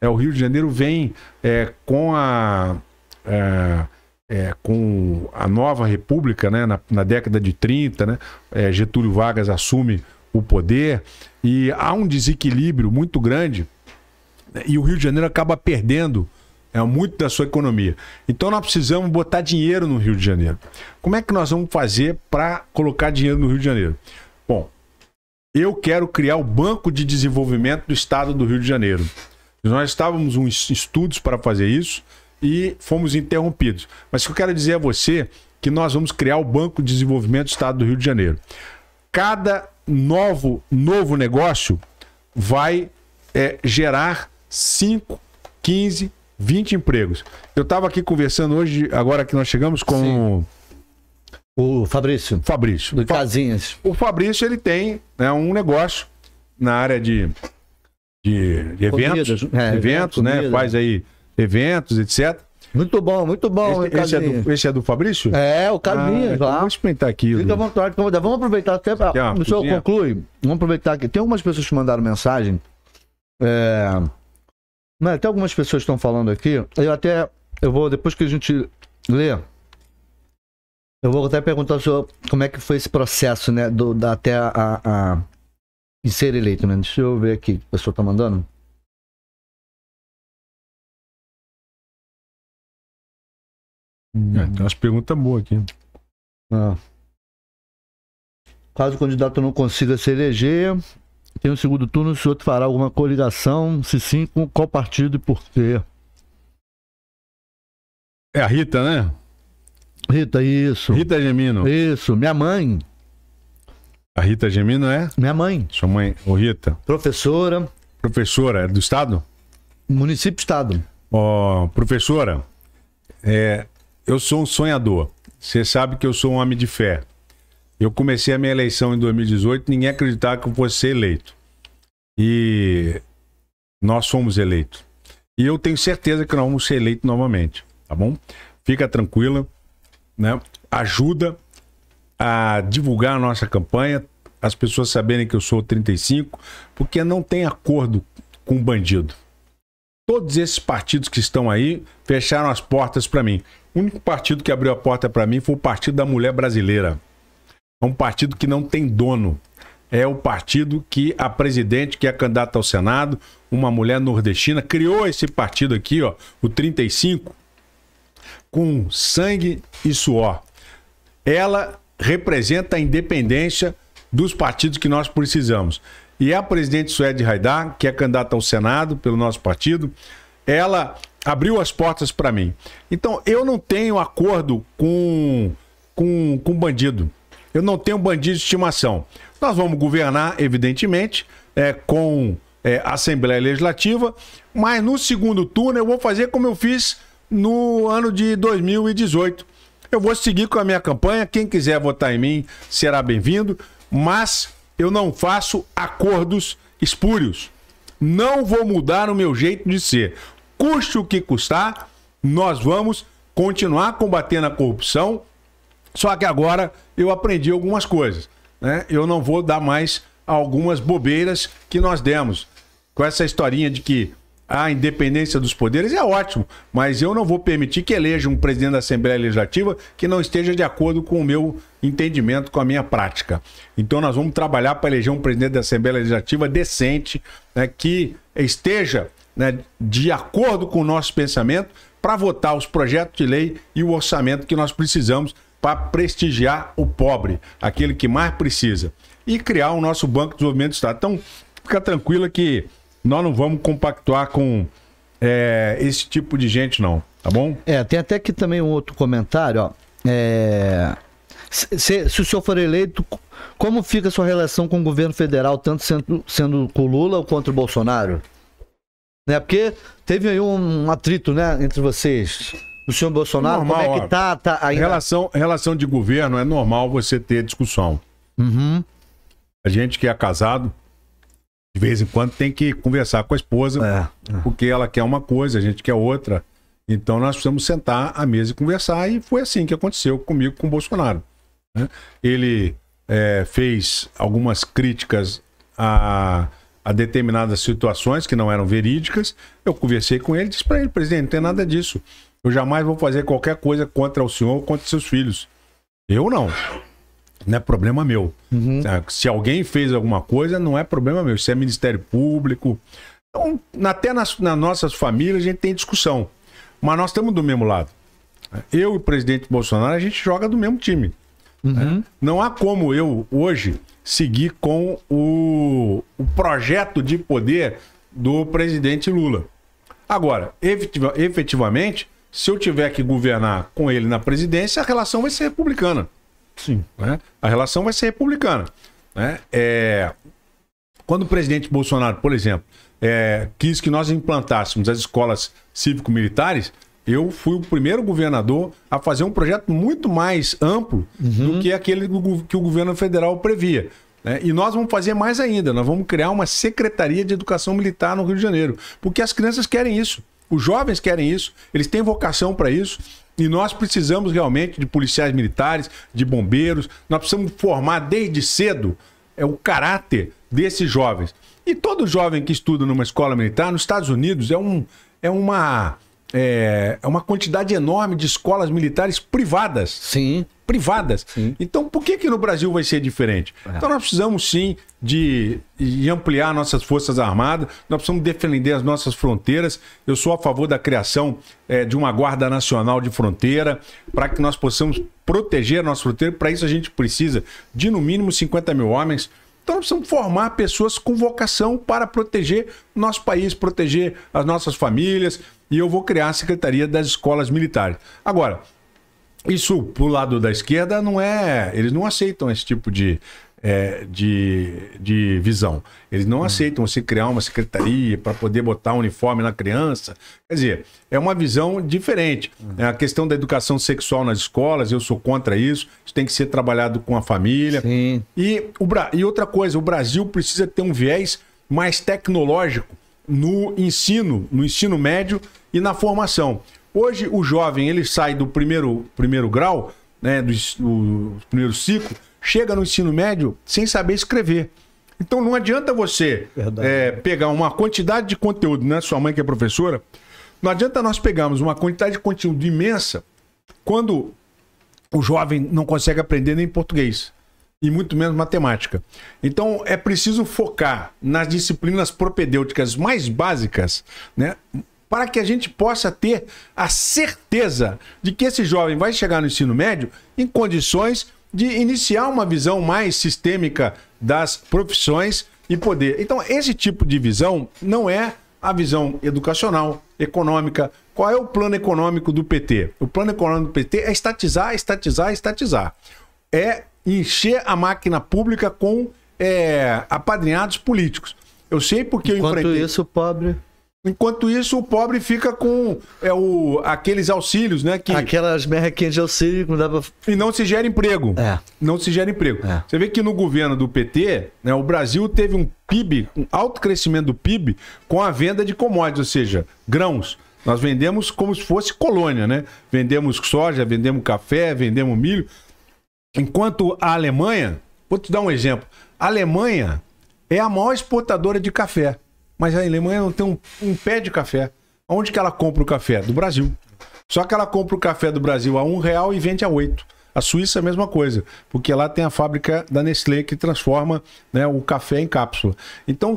É, o Rio de Janeiro vem é, com a. É, é, com a nova república, né, na, na década de 30, né, é, Getúlio Vargas assume o poder, e há um desequilíbrio muito grande né, e o Rio de Janeiro acaba perdendo é, muito da sua economia. Então nós precisamos botar dinheiro no Rio de Janeiro. Como é que nós vamos fazer para colocar dinheiro no Rio de Janeiro? Bom, eu quero criar o Banco de Desenvolvimento do Estado do Rio de Janeiro. Nós estávamos em estudos para fazer isso e fomos interrompidos. Mas o que eu quero dizer a você é que nós vamos criar o Banco de Desenvolvimento do Estado do Rio de Janeiro. Cada novo, novo negócio vai é, gerar 5, 15, 20 empregos. Eu estava aqui conversando hoje, agora que nós chegamos com o, o Fabrício. Fabrício. Do Casinhas. O Fabrício ele tem né, um negócio na área de, de, de eventos, comidas, é, eventos, eventos né? né? Faz aí eventos, etc. Muito bom, muito bom. esse, é do, esse é do Fabrício? É, o Carlinhos ah, então lá. Vamos experimentar aqui. Fica à vontade, Vamos aproveitar até. o senhor conclui. Vamos aproveitar que tem algumas pessoas que mandaram mensagem. É, até né, algumas pessoas estão falando aqui. Eu até. Eu vou, depois que a gente ler eu vou até perguntar ao senhor como é que foi esse processo, né? Do, da, até a, a, a, ser eleito, né? Deixa eu ver aqui o pessoal tá mandando. Uhum. É, tem umas perguntas boas aqui. Né? Ah. Caso o candidato não consiga se eleger, tem um segundo turno, se o outro fará alguma coligação, se sim, com qual partido e por quê? É a Rita, né? Rita, isso. Rita Gemino. Isso, minha mãe. A Rita Gemino é? Minha mãe. Sua mãe, ô Rita. Professora. Professora, é do Estado? Município Estado. Ó, oh, professora, é, eu sou um sonhador. Você sabe que eu sou um homem de fé. Eu comecei a minha eleição em 2018, ninguém acreditava que eu fosse ser eleito. E nós fomos eleitos. E eu tenho certeza que nós vamos ser eleitos novamente, tá bom? Fica tranquila, né? Ajuda a divulgar a nossa campanha, as pessoas saberem que eu sou 35, porque não tem acordo com bandido. Todos esses partidos que estão aí fecharam as portas para mim. O único partido que abriu a porta para mim foi o Partido da Mulher Brasileira. É um partido que não tem dono. É o partido que a presidente, que é candidata ao Senado, uma mulher nordestina, criou esse partido aqui, ó, o 35, com sangue e suor. Ela representa a independência dos partidos que nós precisamos. E a presidente Suede Haidar, que é candidata ao Senado pelo nosso partido, ela abriu as portas para mim. Então eu não tenho acordo com, com, com bandido. Eu não tenho bandido de estimação. Nós vamos governar, evidentemente, é, com é, Assembleia Legislativa, mas no segundo turno eu vou fazer como eu fiz no ano de 2018. Eu vou seguir com a minha campanha. Quem quiser votar em mim será bem-vindo, mas eu não faço acordos espúrios. Não vou mudar o meu jeito de ser custe o que custar, nós vamos continuar combatendo a corrupção. Só que agora eu aprendi algumas coisas. Né? Eu não vou dar mais algumas bobeiras que nós demos. Com essa historinha de que a independência dos poderes é ótimo, mas eu não vou permitir que eleja um presidente da Assembleia Legislativa que não esteja de acordo com o meu entendimento, com a minha prática. Então nós vamos trabalhar para eleger um presidente da Assembleia Legislativa decente, né, que esteja né, de acordo com o nosso pensamento, para votar os projetos de lei e o orçamento que nós precisamos para prestigiar o pobre, aquele que mais precisa, e criar o nosso Banco de Desenvolvimento do Estado. Então, fica tranquila que nós não vamos compactuar com é, esse tipo de gente, não, tá bom? É, tem até aqui também um outro comentário, ó. É... Se, se, o senhor for eleito, como fica a sua relação com o governo federal, tanto sendo, sendo com Lula ou contra o Bolsonaro? Né? Porque teve aí um atrito, né, entre vocês. O senhor Bolsonaro, normal, como é que tá? tá a relação, relação de governo é normal você ter discussão. Uhum. A gente que é casado, de vez em quando tem que conversar com a esposa, é, é. porque ela quer uma coisa, a gente quer outra. Então nós precisamos sentar à mesa e conversar, e foi assim que aconteceu comigo com o Bolsonaro. Né? Ele é, fez algumas críticas a a determinadas situações que não eram verídicas. Eu conversei com ele, disse para ele, presidente, não tem nada disso. Eu jamais vou fazer qualquer coisa contra o senhor ou contra seus filhos. Eu não. Não é problema meu. Uhum. Tá? Se alguém fez alguma coisa, não é problema meu. Se é Ministério Público. Então, até nas, nas nossas famílias a gente tem discussão. Mas nós estamos do mesmo lado. Eu e o presidente Bolsonaro, a gente joga do mesmo time. Uhum. Não há como eu, hoje, seguir com o, o projeto de poder do presidente Lula. Agora, efetivamente, se eu tiver que governar com ele na presidência, a relação vai ser republicana. Sim. Né? A relação vai ser republicana. Né? É... Quando o presidente Bolsonaro, por exemplo, é... quis que nós implantássemos as escolas cívico-militares, eu fui o primeiro governador a fazer um projeto muito mais amplo uhum. do que aquele que o governo federal previa. Né? e nós vamos fazer mais ainda, nós vamos criar uma Secretaria de Educação Militar no Rio de Janeiro, porque as crianças querem isso, os jovens querem isso, eles têm vocação para isso. E nós precisamos realmente de policiais militares, de bombeiros, nós precisamos formar desde cedo é, o caráter desses jovens. E todo jovem que estuda numa escola militar, nos Estados Unidos, é, um, é uma é, é, uma quantidade enorme de escolas militares privadas. Sim. Privadas. Sim. Então, por que, que no Brasil vai ser diferente? É. Então, nós precisamos sim de, de, ampliar nossas Forças Armadas, nós precisamos defender as nossas fronteiras. Eu sou a favor da criação é, de uma Guarda Nacional de Fronteira, para que nós possamos proteger a nossa fronteira. Para isso, a gente precisa de no mínimo 50 mil homens. Então nós precisamos formar pessoas com vocação para proteger o nosso país, proteger as nossas famílias. E eu vou criar a Secretaria das Escolas Militares. Agora, isso pro lado da esquerda não é. Eles não aceitam esse tipo de, é, de, de visão. Eles não aceitam você criar uma secretaria para poder botar um uniforme na criança. Quer dizer, é uma visão diferente. É a questão da educação sexual nas escolas, eu sou contra isso. Isso tem que ser trabalhado com a família. Sim. E, o, e outra coisa, o Brasil precisa ter um viés mais tecnológico no ensino, no ensino médio e na formação. Hoje, o jovem ele sai do primeiro, primeiro grau, né, do, do primeiro ciclo, chega no ensino médio sem saber escrever. Então não adianta você é, pegar uma quantidade de conteúdo, né? Sua mãe que é professora, não adianta nós pegarmos uma quantidade de conteúdo imensa quando o jovem não consegue aprender nem português e muito menos matemática. Então é preciso focar nas disciplinas propedêuticas mais básicas, né? Para que a gente possa ter a certeza de que esse jovem vai chegar no ensino médio em condições de iniciar uma visão mais sistêmica das profissões e poder. Então, esse tipo de visão não é a visão educacional, econômica. Qual é o plano econômico do PT? O plano econômico do PT é estatizar, estatizar, estatizar. É encher a máquina pública com é, apadrinhados políticos. Eu sei porque Enquanto eu enfrentei. isso, pobre. Enquanto isso, o pobre fica com é, o, aqueles auxílios, né? Que... Aquelas merrequinhas de auxílio que não dá pra... E não se gera emprego. É. Não se gera emprego. É. Você vê que no governo do PT, né, o Brasil teve um PIB, um alto crescimento do PIB com a venda de commodities, ou seja, grãos. Nós vendemos como se fosse colônia, né? Vendemos soja, vendemos café, vendemos milho. Enquanto a Alemanha, vou te dar um exemplo. A Alemanha é a maior exportadora de café. Mas a Alemanha não tem um, um pé de café. Onde que ela compra o café? Do Brasil. Só que ela compra o café do Brasil a um real e vende a oito. A Suíça é a mesma coisa, porque lá tem a fábrica da Nestlé que transforma né, o café em cápsula. Então,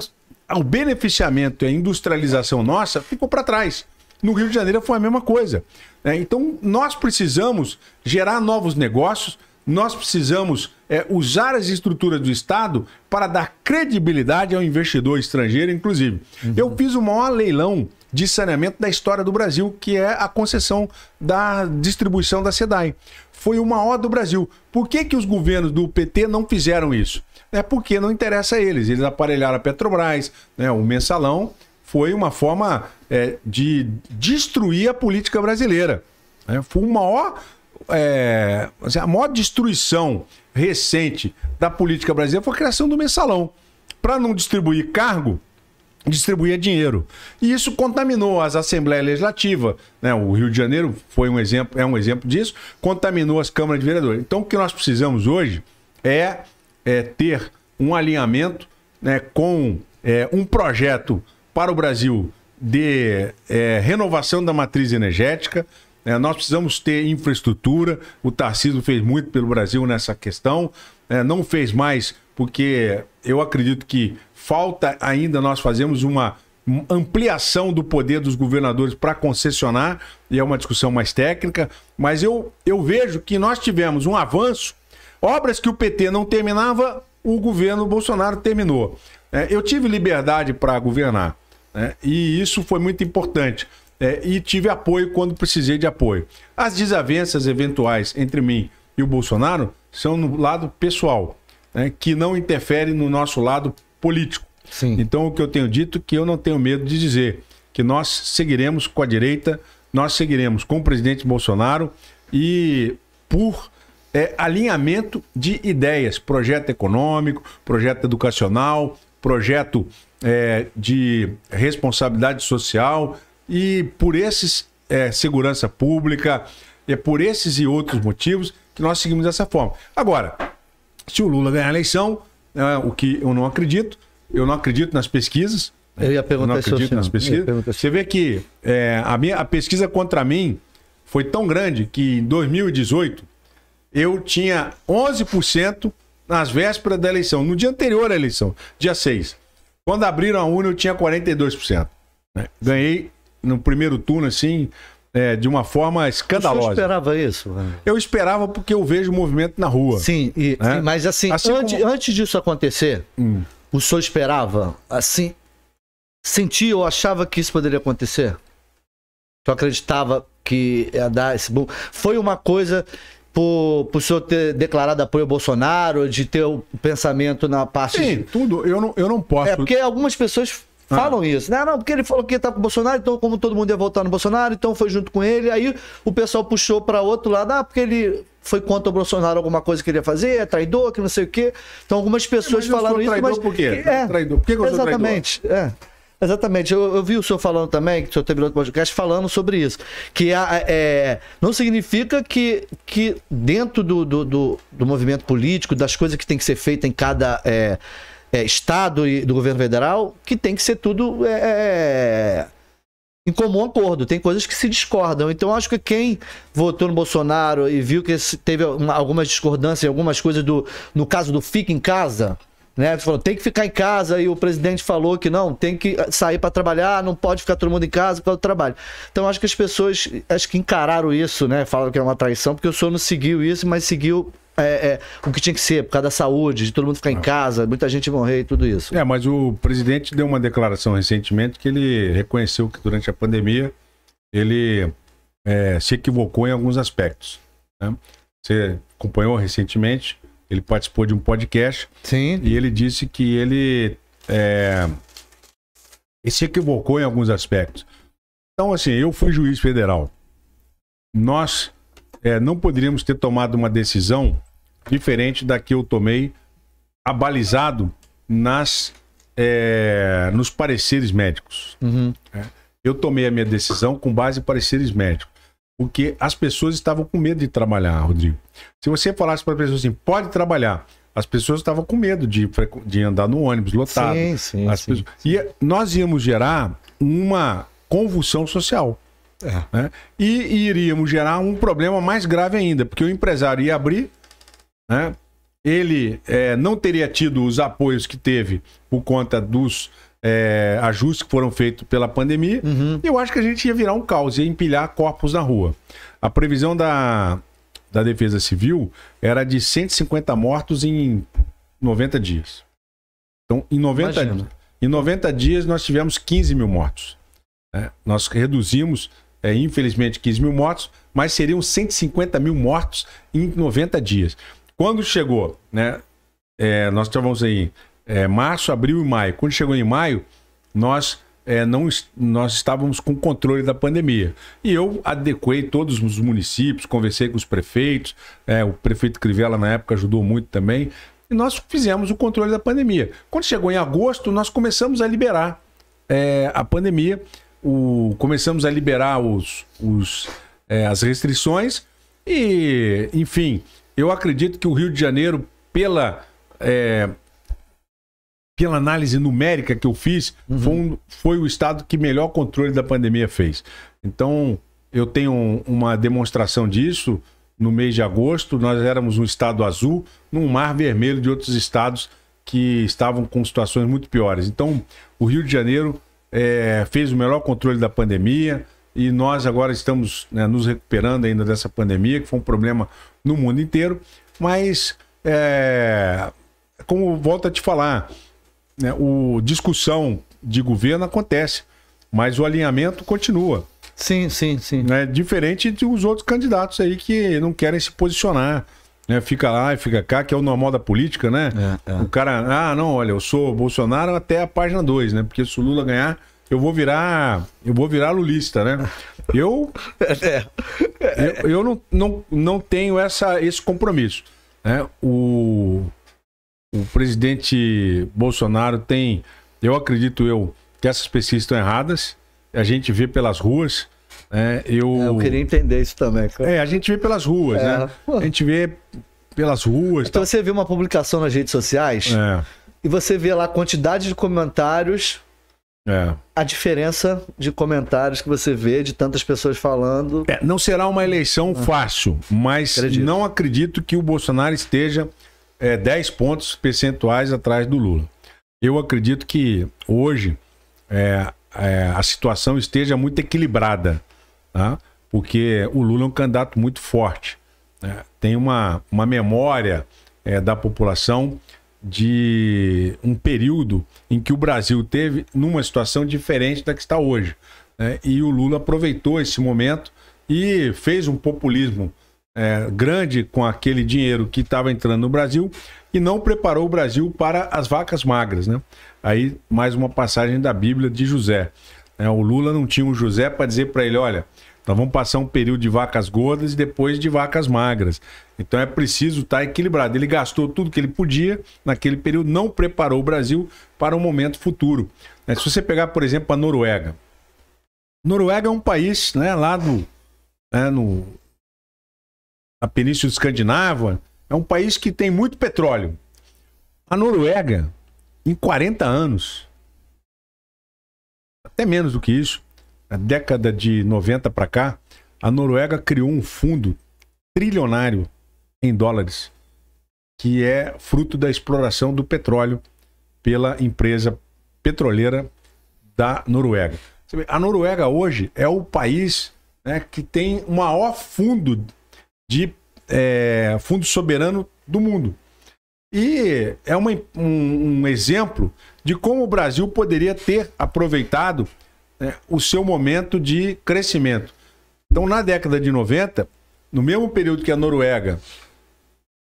o beneficiamento e a industrialização nossa ficou para trás. No Rio de Janeiro foi a mesma coisa. Né? Então, nós precisamos gerar novos negócios, nós precisamos é, usar as estruturas do Estado para dar credibilidade ao investidor estrangeiro, inclusive. Uhum. Eu fiz o maior leilão de saneamento da história do Brasil, que é a concessão da distribuição da SEDAI. Foi o maior do Brasil. Por que, que os governos do PT não fizeram isso? É porque não interessa a eles. Eles aparelharam a Petrobras, né, o mensalão foi uma forma é, de destruir a política brasileira. Né. Foi o maior é, assim, a maior destruição recente da política brasileira foi a criação do mensalão. Para não distribuir cargo, distribuía dinheiro. E isso contaminou as assembleias legislativas, né? O Rio de Janeiro foi um exemplo, é um exemplo disso, contaminou as câmaras de vereadores. Então o que nós precisamos hoje é, é ter um alinhamento, né, com é, um projeto para o Brasil de é, renovação da matriz energética, é, nós precisamos ter infraestrutura. O Tarcísio fez muito pelo Brasil nessa questão. É, não fez mais porque eu acredito que falta ainda nós fazemos uma ampliação do poder dos governadores para concessionar, e é uma discussão mais técnica, mas eu, eu vejo que nós tivemos um avanço, obras que o PT não terminava, o governo Bolsonaro terminou. É, eu tive liberdade para governar, né, e isso foi muito importante é, e tive apoio quando precisei de apoio. As desavenças eventuais entre mim e o Bolsonaro são no lado pessoal, né, que não interfere no nosso lado político. Sim. Então, o que eu tenho dito é que eu não tenho medo de dizer, que nós seguiremos com a direita, nós seguiremos com o presidente Bolsonaro e por é, alinhamento de ideias, projeto econômico, projeto educacional, projeto é, de responsabilidade social, e por esses, é, segurança pública, é por esses e outros motivos que nós seguimos dessa forma. Agora, se o Lula ganhar a eleição, é, o que eu não acredito, eu não acredito nas pesquisas. Né, eu ia perguntar eu não acredito nas pesquisas. Você vê que é, a, minha, a pesquisa contra mim foi tão grande que em 2018 eu tinha 11% nas vésperas da eleição, no dia anterior à eleição, dia 6. Quando abriram a urna eu tinha 42%. Né? Ganhei no primeiro turno, assim, é, de uma forma escandalosa. Você esperava isso? Mano? Eu esperava porque eu vejo movimento na rua. Sim, e, né? sim mas assim, assim antes, como... antes, disso acontecer, hum. o senhor esperava, assim, sentia ou achava que isso poderia acontecer? Eu acreditava que ia dar esse boom. Foi uma coisa por, por o senhor ter declarado apoio ao Bolsonaro, de ter o pensamento na parte. Sim, de... tudo. Eu não, eu não posso. É porque algumas pessoas ah. Falam isso, né? Ah, não, porque ele falou que tá com o Bolsonaro, então como todo mundo ia votar no Bolsonaro, então foi junto com ele. Aí o pessoal puxou para outro lado, ah, porque ele foi contra o Bolsonaro alguma coisa que ele ia fazer, é traidor, que não sei o quê. Então algumas pessoas falaram isso, mas... por quê? É, traidor. Por que eu é Exatamente, traidor? é. Exatamente. Eu, eu, vi o senhor falando também, que o senhor teve outro podcast falando sobre isso. Que a, é, não significa que, que dentro do, do, do, do, movimento político, das coisas que tem que ser feita em cada. É, é, Estado e do governo federal que tem que ser tudo é, é, é em comum acordo. Tem coisas que se discordam. Então, acho que quem votou no Bolsonaro e viu que teve uma, algumas discordâncias, algumas coisas do. No caso do fica em casa. Né, falou, tem que ficar em casa e o presidente falou que não, tem que sair para trabalhar, não pode ficar todo mundo em casa para o trabalho. Então acho que as pessoas acho que encararam isso, né? Falaram que é uma traição, porque o senhor não seguiu isso, mas seguiu é, é, o que tinha que ser, por causa da saúde, de todo mundo ficar em ah. casa, muita gente morrer e tudo isso. É, mas o presidente deu uma declaração recentemente que ele reconheceu que durante a pandemia ele é, se equivocou em alguns aspectos. Né? Você acompanhou recentemente, ele participou de um podcast Sim. e ele disse que ele, é, ele se equivocou em alguns aspectos. Então, assim, eu fui juiz federal. Nós é, não poderíamos ter tomado uma decisão diferente da que eu tomei abalizado nas é, nos pareceres médicos. Uhum. É. Eu tomei a minha decisão com base em pareceres médicos. Porque as pessoas estavam com medo de trabalhar, Rodrigo. Se você falasse para as pessoas assim, pode trabalhar, as pessoas estavam com medo de, de andar no ônibus lotado. Sim, sim, as sim, pessoas... E nós íamos gerar uma convulsão social. É. Né? E, e iríamos gerar um problema mais grave ainda, porque o empresário ia abrir né? Ele é, não teria tido os apoios que teve por conta dos é, ajustes que foram feitos pela pandemia. Uhum. Eu acho que a gente ia virar um caos, ia empilhar corpos na rua. A previsão da, da Defesa Civil era de 150 mortos em 90 dias. Então, em 90, em 90 dias, nós tivemos 15 mil mortos. Né? Nós reduzimos, é, infelizmente, 15 mil mortos, mas seriam 150 mil mortos em 90 dias. Quando chegou, né? É, nós estávamos aí é, março, abril e maio. Quando chegou em maio, nós é, não nós estávamos com controle da pandemia. E eu adequei todos os municípios, conversei com os prefeitos, é, o prefeito Crivella na época ajudou muito também, e nós fizemos o controle da pandemia. Quando chegou em agosto, nós começamos a liberar é, a pandemia, o, começamos a liberar os, os é, as restrições e, enfim, eu acredito que o Rio de Janeiro, pela, é, pela análise numérica que eu fiz, uhum. foi, um, foi o estado que melhor controle da pandemia fez. Então, eu tenho uma demonstração disso. No mês de agosto, nós éramos um estado azul, num mar vermelho de outros estados que estavam com situações muito piores. Então, o Rio de Janeiro é, fez o melhor controle da pandemia e nós agora estamos né, nos recuperando ainda dessa pandemia, que foi um problema no mundo inteiro, mas é, como volta a te falar, né, o discussão de governo acontece, mas o alinhamento continua. Sim, sim, sim. Né, diferente dos outros candidatos aí que não querem se posicionar. Né, fica lá e fica cá, que é o normal da política, né? É, é. O cara, ah, não, olha, eu sou Bolsonaro até a página 2, né? Porque se o Lula ganhar, eu vou virar. Eu vou virar lulista, né? Eu. É. Eu, eu não, não, não tenho essa, esse compromisso. Né? O, o presidente Bolsonaro tem. Eu acredito eu que essas pesquisas estão erradas. A gente vê pelas ruas. É, eu... É, eu queria entender isso também. É, a gente vê pelas ruas, é. né? A gente vê pelas ruas. Então você vê uma publicação nas redes sociais é. e você vê lá a quantidade de comentários é. A diferença de comentários que você vê de tantas pessoas falando. É, não será uma eleição ah. fácil, mas acredito. não acredito que o Bolsonaro esteja é, 10 pontos percentuais atrás do Lula. Eu acredito que hoje é, é, a situação esteja muito equilibrada, tá? porque o Lula é um candidato muito forte, né? tem uma, uma memória é, da população de um período em que o Brasil teve numa situação diferente da que está hoje. Né? E o Lula aproveitou esse momento e fez um populismo é, grande com aquele dinheiro que estava entrando no Brasil e não preparou o Brasil para as vacas magras. Né? Aí, mais uma passagem da Bíblia de José. É, o Lula não tinha um José para dizer para ele: olha, nós vamos passar um período de vacas gordas e depois de vacas magras. Então é preciso estar tá equilibrado. Ele gastou tudo que ele podia naquele período, não preparou o Brasil para um momento futuro. É, se você pegar, por exemplo, a Noruega. Noruega é um país né, lá do, né, no, na Península Escandinava, é um país que tem muito petróleo. A Noruega, em 40 anos, até menos do que isso, na década de 90 para cá, a Noruega criou um fundo trilionário em dólares, que é fruto da exploração do petróleo pela empresa petroleira da Noruega. A Noruega hoje é o país né, que tem o maior fundo de é, fundo soberano do mundo. E é uma, um, um exemplo de como o Brasil poderia ter aproveitado né, o seu momento de crescimento. Então, na década de 90, no mesmo período que a Noruega,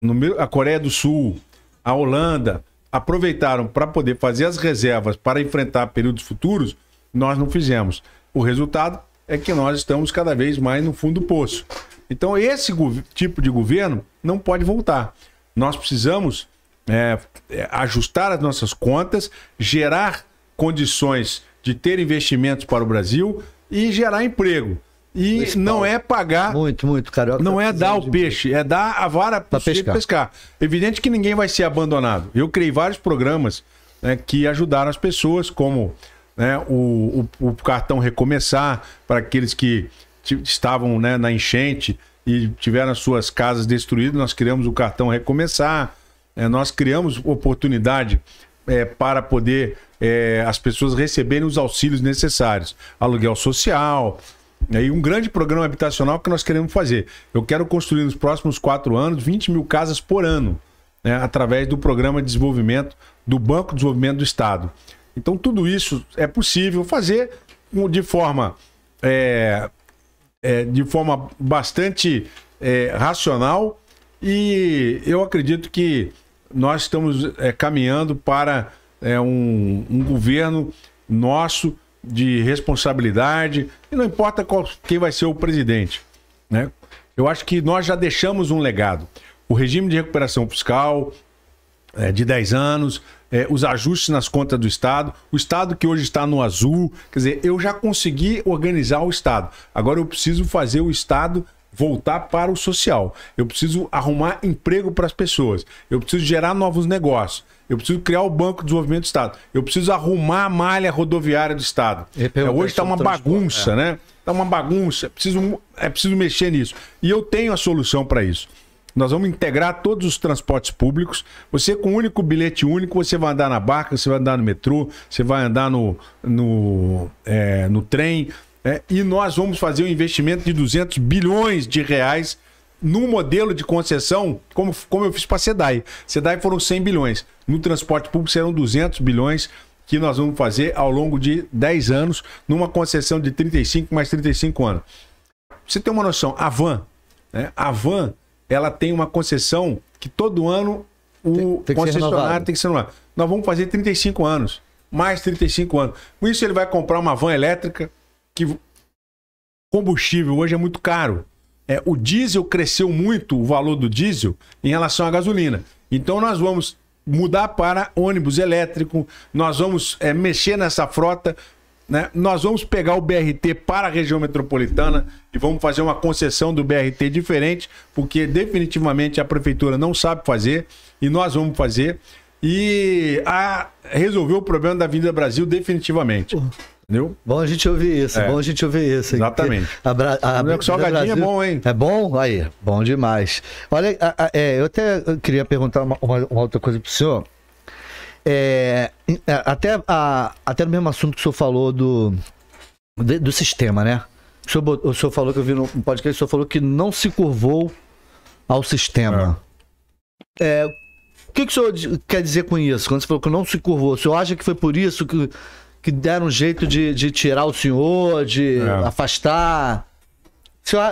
no, a Coreia do Sul, a Holanda aproveitaram para poder fazer as reservas para enfrentar períodos futuros, nós não fizemos. O resultado é que nós estamos cada vez mais no fundo do poço. Então, esse tipo de governo não pode voltar. Nós precisamos é, é ajustar as nossas contas, gerar condições de ter investimentos para o Brasil e gerar emprego. E não é pagar. Muito, muito, carioca. Não é dar o peixe, é dar a vara para pescar. pescar. Evidente que ninguém vai ser abandonado. Eu criei vários programas né, que ajudaram as pessoas, como né, o, o, o, cartão recomeçar para aqueles que estavam né, na enchente e tiveram as suas casas destruídas. Nós criamos o cartão recomeçar. É, nós criamos oportunidade é, para poder é, as pessoas receberem os auxílios necessários. Aluguel social. Né, e um grande programa habitacional que nós queremos fazer. Eu quero construir nos próximos quatro anos 20 mil casas por ano, né, através do programa de desenvolvimento do Banco de Desenvolvimento do Estado. Então, tudo isso é possível fazer de forma, é, é, de forma bastante é, racional e eu acredito que nós estamos é, caminhando para é, um, um governo nosso de responsabilidade, e não importa qual, quem vai ser o presidente. Né? Eu acho que nós já deixamos um legado. O regime de recuperação fiscal é, de 10 anos, é, os ajustes nas contas do Estado, o Estado que hoje está no azul. Quer dizer, eu já consegui organizar o Estado. Agora eu preciso fazer o Estado voltar para o social. Eu preciso arrumar emprego para as pessoas. Eu preciso gerar novos negócios. Eu preciso criar o Banco de Desenvolvimento do Estado. Eu preciso arrumar a malha rodoviária do Estado. É, hoje está uma bagunça, é. né? Está uma bagunça. É preciso, é preciso mexer nisso. E eu tenho a solução para isso. Nós vamos integrar todos os transportes públicos. Você, com um único bilhete único, você vai andar na barca, você vai andar no metrô, você vai andar no, no, é, no trem, é, e nós vamos fazer um investimento de 200 bilhões de reais no modelo de concessão, como, como eu fiz para a SEDAI. SEDAI foram 100 bilhões. No transporte público serão 200 bilhões que nós vamos fazer ao longo de 10 anos, numa concessão de 35 mais 35 anos. Você tem uma noção, a Van, né? a Van, ela tem uma concessão que todo ano o tem, tem concessionário tem que ser renovado. Nós vamos fazer 35 anos, mais 35 anos. Com isso ele vai comprar uma van elétrica, que combustível hoje é muito caro. É, o diesel cresceu muito, o valor do diesel, em relação à gasolina. Então nós vamos mudar para ônibus elétrico, nós vamos é, mexer nessa frota, né? nós vamos pegar o BRT para a região metropolitana e vamos fazer uma concessão do BRT diferente, porque definitivamente a prefeitura não sabe fazer e nós vamos fazer. E a, resolver o problema da Avenida Brasil definitivamente. Uhum. Bom a gente ouvir isso, é. bom a gente ouvir isso. Exatamente. A, Bra... a, salgadinho é bom, hein? É bom? Aí, bom demais. Olha, a, a, é, eu até queria perguntar uma, uma, outra coisa pro senhor. É, é, até, a, até no mesmo assunto que o senhor falou do, do sistema, né? O senhor, o senhor falou que eu vi no podcast, o senhor falou que não se curvou ao sistema. É. é o que, que o senhor quer dizer com isso? Quando você falou que não se curvou, o senhor acha que foi por isso que que deram um jeito de, de tirar o senhor, de é. afastar.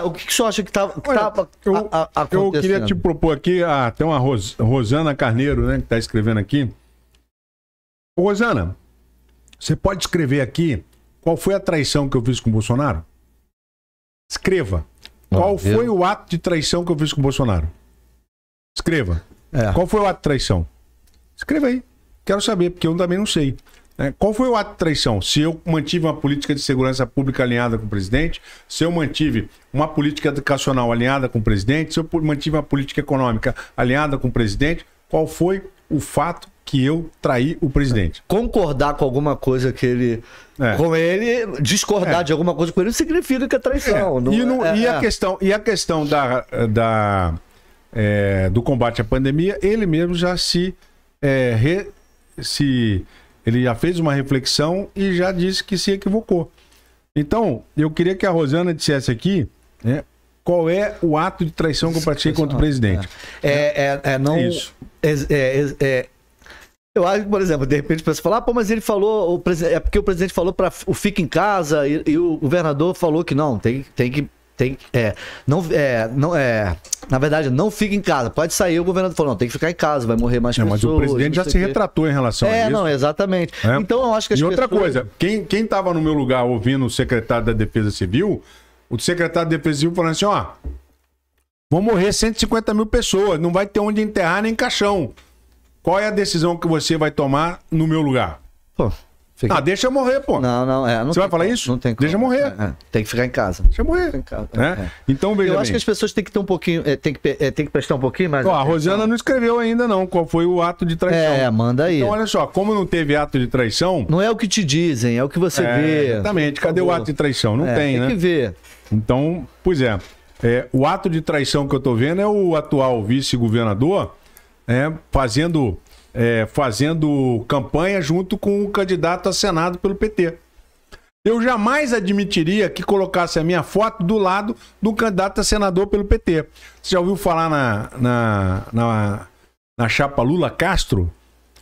O que, que o senhor acha que tá, estava eu, eu queria te propor aqui, até ah, tem uma Ros, Rosana Carneiro, né, que está escrevendo aqui. Ô, Rosana, você pode escrever aqui qual foi a traição que eu fiz com o Bolsonaro? Escreva. qual foi o ato de traição que eu fiz com o Bolsonaro? Escreva. É. Qual foi o ato de traição? Escreva aí. Quero saber, porque eu também não sei. Né? Qual foi o ato de traição? Se eu mantive uma política de segurança pública alinhada com o presidente, se eu mantive uma política educacional alinhada com o presidente, se eu mantive uma política econômica alinhada com o presidente, qual foi o fato que eu traí o presidente? Concordar com alguma coisa que ele. É. Com ele, discordar é. de alguma coisa com ele significa que é traição. É. E, no, é? e, a é, é. questão, e a questão da, da, do combate à pandemia, ele mesmo já se. Re, se ele já fez uma reflexão e já disse que se equivocou. Então, eu queria que a Rosana dissesse aqui, né? Qual é o ato de traição que eu pratiquei contra o presidente? É, é, é, é não. É isso. É, é, é, eu acho que, por exemplo, de repente você fala, ah, pô, mas ele falou, o presidente, é porque o presidente falou para o fique em casa e, e, o governador falou que não, tem, tem que tem, é, não, é, não, é, na verdade, não fica em casa. Pode sair, o governador falou, não, tem que ficar em casa, vai morrer mais é, pessoas. Mas o presidente já se retratou em relação é, a isso. É, não, exatamente. É. Então eu acho que as E outra coisa, quem, quem tava no meu lugar ouvindo o secretário da Defesa Civil, o secretário da Defesa Civil falando assim, ó, vão morrer 150 mil pessoas, não vai ter onde enterrar nem caixão. Qual é a decisão que você vai tomar no meu lugar? Pô, ah, deixa eu morrer, pô. Não, não, é. Não Você vai falar como, isso? Não tem como. Deixa eu morrer. É, é. Tem que ficar em casa. Deixa eu morrer. Casa, né? é. Então, veja Eu bem. acho que as pessoas têm que ter um pouquinho, é, tem, que, é, tem que prestar um pouquinho mais. Ó, a Rosiana não escreveu ainda, não. Qual foi o ato de traição? É, manda aí. Então, olha só, como não teve ato de traição. Não é o que te dizem, é o que você é, vê. Exatamente. Cadê o ato de traição? Não tem, tem né? Tem que ver. Então, pois é. O ato de traição que eu tô vendo é o atual vice-governador fazendo é, fazendo campanha junto com o candidato a Senado pelo PT. Eu jamais admitiria que colocasse a minha foto do lado do candidato a senador pelo PT. Você já ouviu falar na, na, na, na chapa Lula Castro?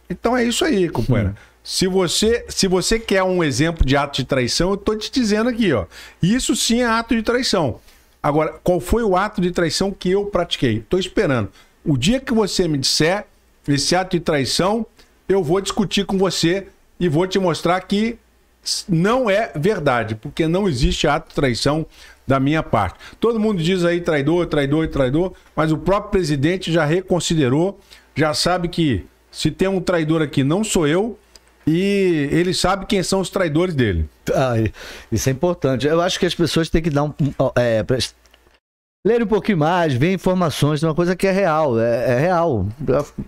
Então é isso aí, companheira. Se você, se você quer um exemplo de ato de traição, eu estou te dizendo aqui, ó. Isso sim é ato de traição. Agora, qual foi o ato de traição que eu pratiquei? Estou esperando. O dia que você me disser, esse ato de traição, eu vou discutir com você e vou te mostrar que não é verdade, porque não existe ato de traição da minha parte. Todo mundo diz aí traidor, traidor, traidor, mas o próprio presidente já reconsiderou, já sabe que se tem um traidor aqui, não sou eu, e ele sabe quem são os traidores dele. Ah, isso é importante. Eu acho que as pessoas têm que dar um, é, ler um pouquinho mais, ver informações de é uma coisa que é real, é, é real.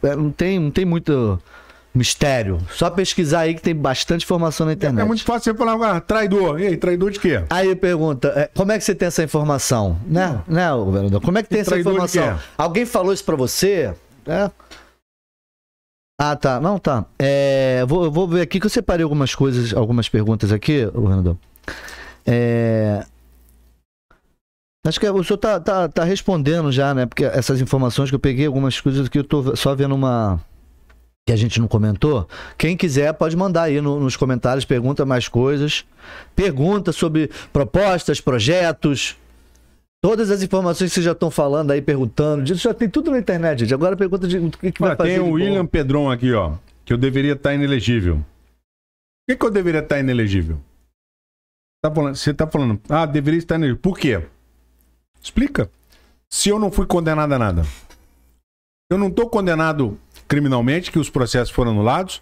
É, é, não, tem, não tem muito mistério. Só pesquisar aí que tem bastante informação na internet. É, é muito fácil você falar, ah, traidor. E aí, traidor de quê? Aí pergunta, é, como é que você tem essa informação? Né, né, governador? Como é que tem e essa informação? Alguém falou isso pra você? É. Ah, tá. Não, tá. É, vou, vou ver aqui que eu separei algumas coisas, algumas perguntas aqui, governador. É, Acho que o senhor está tá, tá respondendo já, né? Porque essas informações que eu peguei, algumas coisas que eu estou só vendo uma. que a gente não comentou. Quem quiser pode mandar aí no, nos comentários, pergunta mais coisas. Pergunta sobre propostas, projetos. Todas as informações que vocês já estão falando aí, perguntando, disso já tem tudo na internet, gente. Agora pergunta de o que, que Olha, vai fazer. Tem o William Pedron aqui, ó, que eu deveria estar tá inelegível. Por que, que eu deveria estar tá inelegível? Tá falando, você está falando, ah, deveria estar inelegível. Por quê? Explica. Se eu não fui condenado a nada. Eu não estou condenado criminalmente, que os processos foram anulados.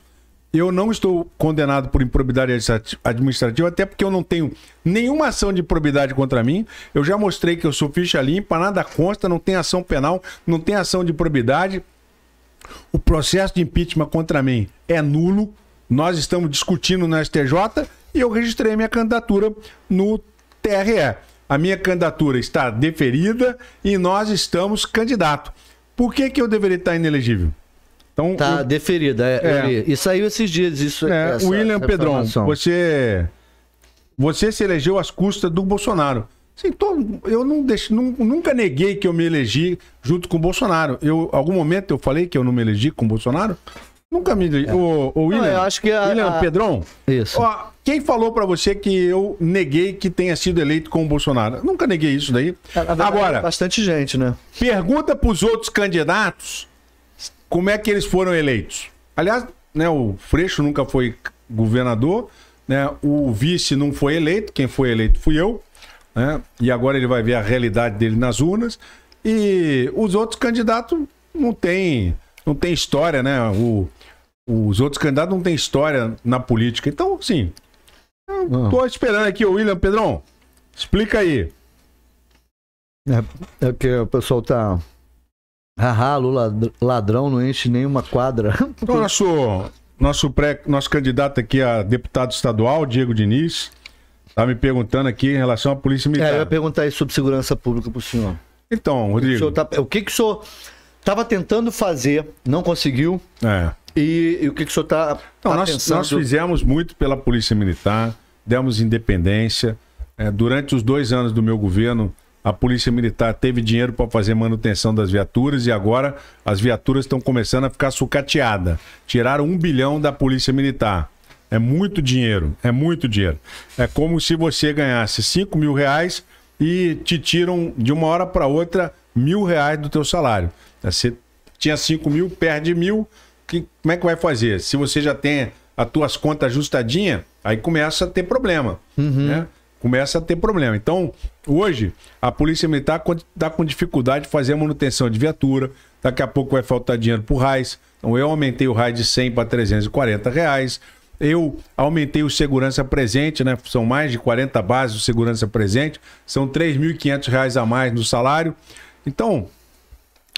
Eu não estou condenado por improbidade administrativa, até porque eu não tenho nenhuma ação de improbidade contra mim. Eu já mostrei que eu sou ficha limpa, nada consta, não tem ação penal, não tem ação de improbidade. O processo de impeachment contra mim é nulo. Nós estamos discutindo no STJ e eu registrei minha candidatura no TRE a minha candidatura está deferida e nós estamos candidato. Por que, que eu deveria estar inelegível? Então, tá deferida, é, é. E saiu esses dias isso. É, essa, William essa Pedron, você, você se elegeu às custas do Bolsonaro. Assim, tô, eu não deixo, nunca neguei que eu me elegi junto com o Bolsonaro. Eu, algum momento eu falei que eu não me elegi com o Bolsonaro? Nunca me elegi. É. O, o William, não, eu acho que a, William a... Pedron, isso. Ó, quem falou para você que eu neguei que tenha sido eleito com o Bolsonaro? nunca neguei isso daí. É, verdade, Agora, bastante gente, né? Pergunta para os outros candidatos como é que eles foram eleitos. Aliás, né, o Freixo nunca foi governador, né? O vice não foi eleito, quem foi eleito fui eu, né? E agora ele vai ver a realidade dele nas urnas. E os outros candidatos não têm não tem história, né? O, os outros candidatos não têm história na política. Então, sim, Estou Tô ah. esperando aqui o William Pedrão. Explica aí. É, é que o pessoal tá. Haha, Lula ladrão não enche nenhuma quadra. [laughs] Então, nosso, nosso, pré, nosso candidato aqui a deputado estadual, Diego Diniz, tá me perguntando aqui em relação à polícia militar. É, eu ia perguntar aí sobre segurança pública pro senhor. Então, Rodrigo. Tá, o, que, que o senhor estava tentando fazer, não conseguiu? É. E, e o que, que o senhor está tá então, nós, pensando? Nós fizemos muito pela Polícia Militar, demos independência. É, durante os dois anos do meu governo, a Polícia Militar teve dinheiro para fazer manutenção das viaturas e agora as viaturas estão começando a ficar sucateadas. Tiraram um bilhão da Polícia Militar. É muito dinheiro, é muito dinheiro. É como se você ganhasse 5 mil reais e te tiram de uma hora para outra mil reais do teu salário. Você tinha 5 mil, perde mil, que, como é que vai fazer? Se você já tem as tuas contas ajustadinhas, aí começa a ter problema, uhum. né? Começa a ter problema. Então, hoje, a Polícia Militar está com dificuldade de fazer a manutenção de viatura. Daqui a pouco vai faltar dinheiro para o RAIS. Então, eu aumentei o RAIS de 100 para 340 reais. Eu aumentei o segurança presente, né? São mais de 40 bases de segurança presente, são R$ 3.500 a mais no salário. Então,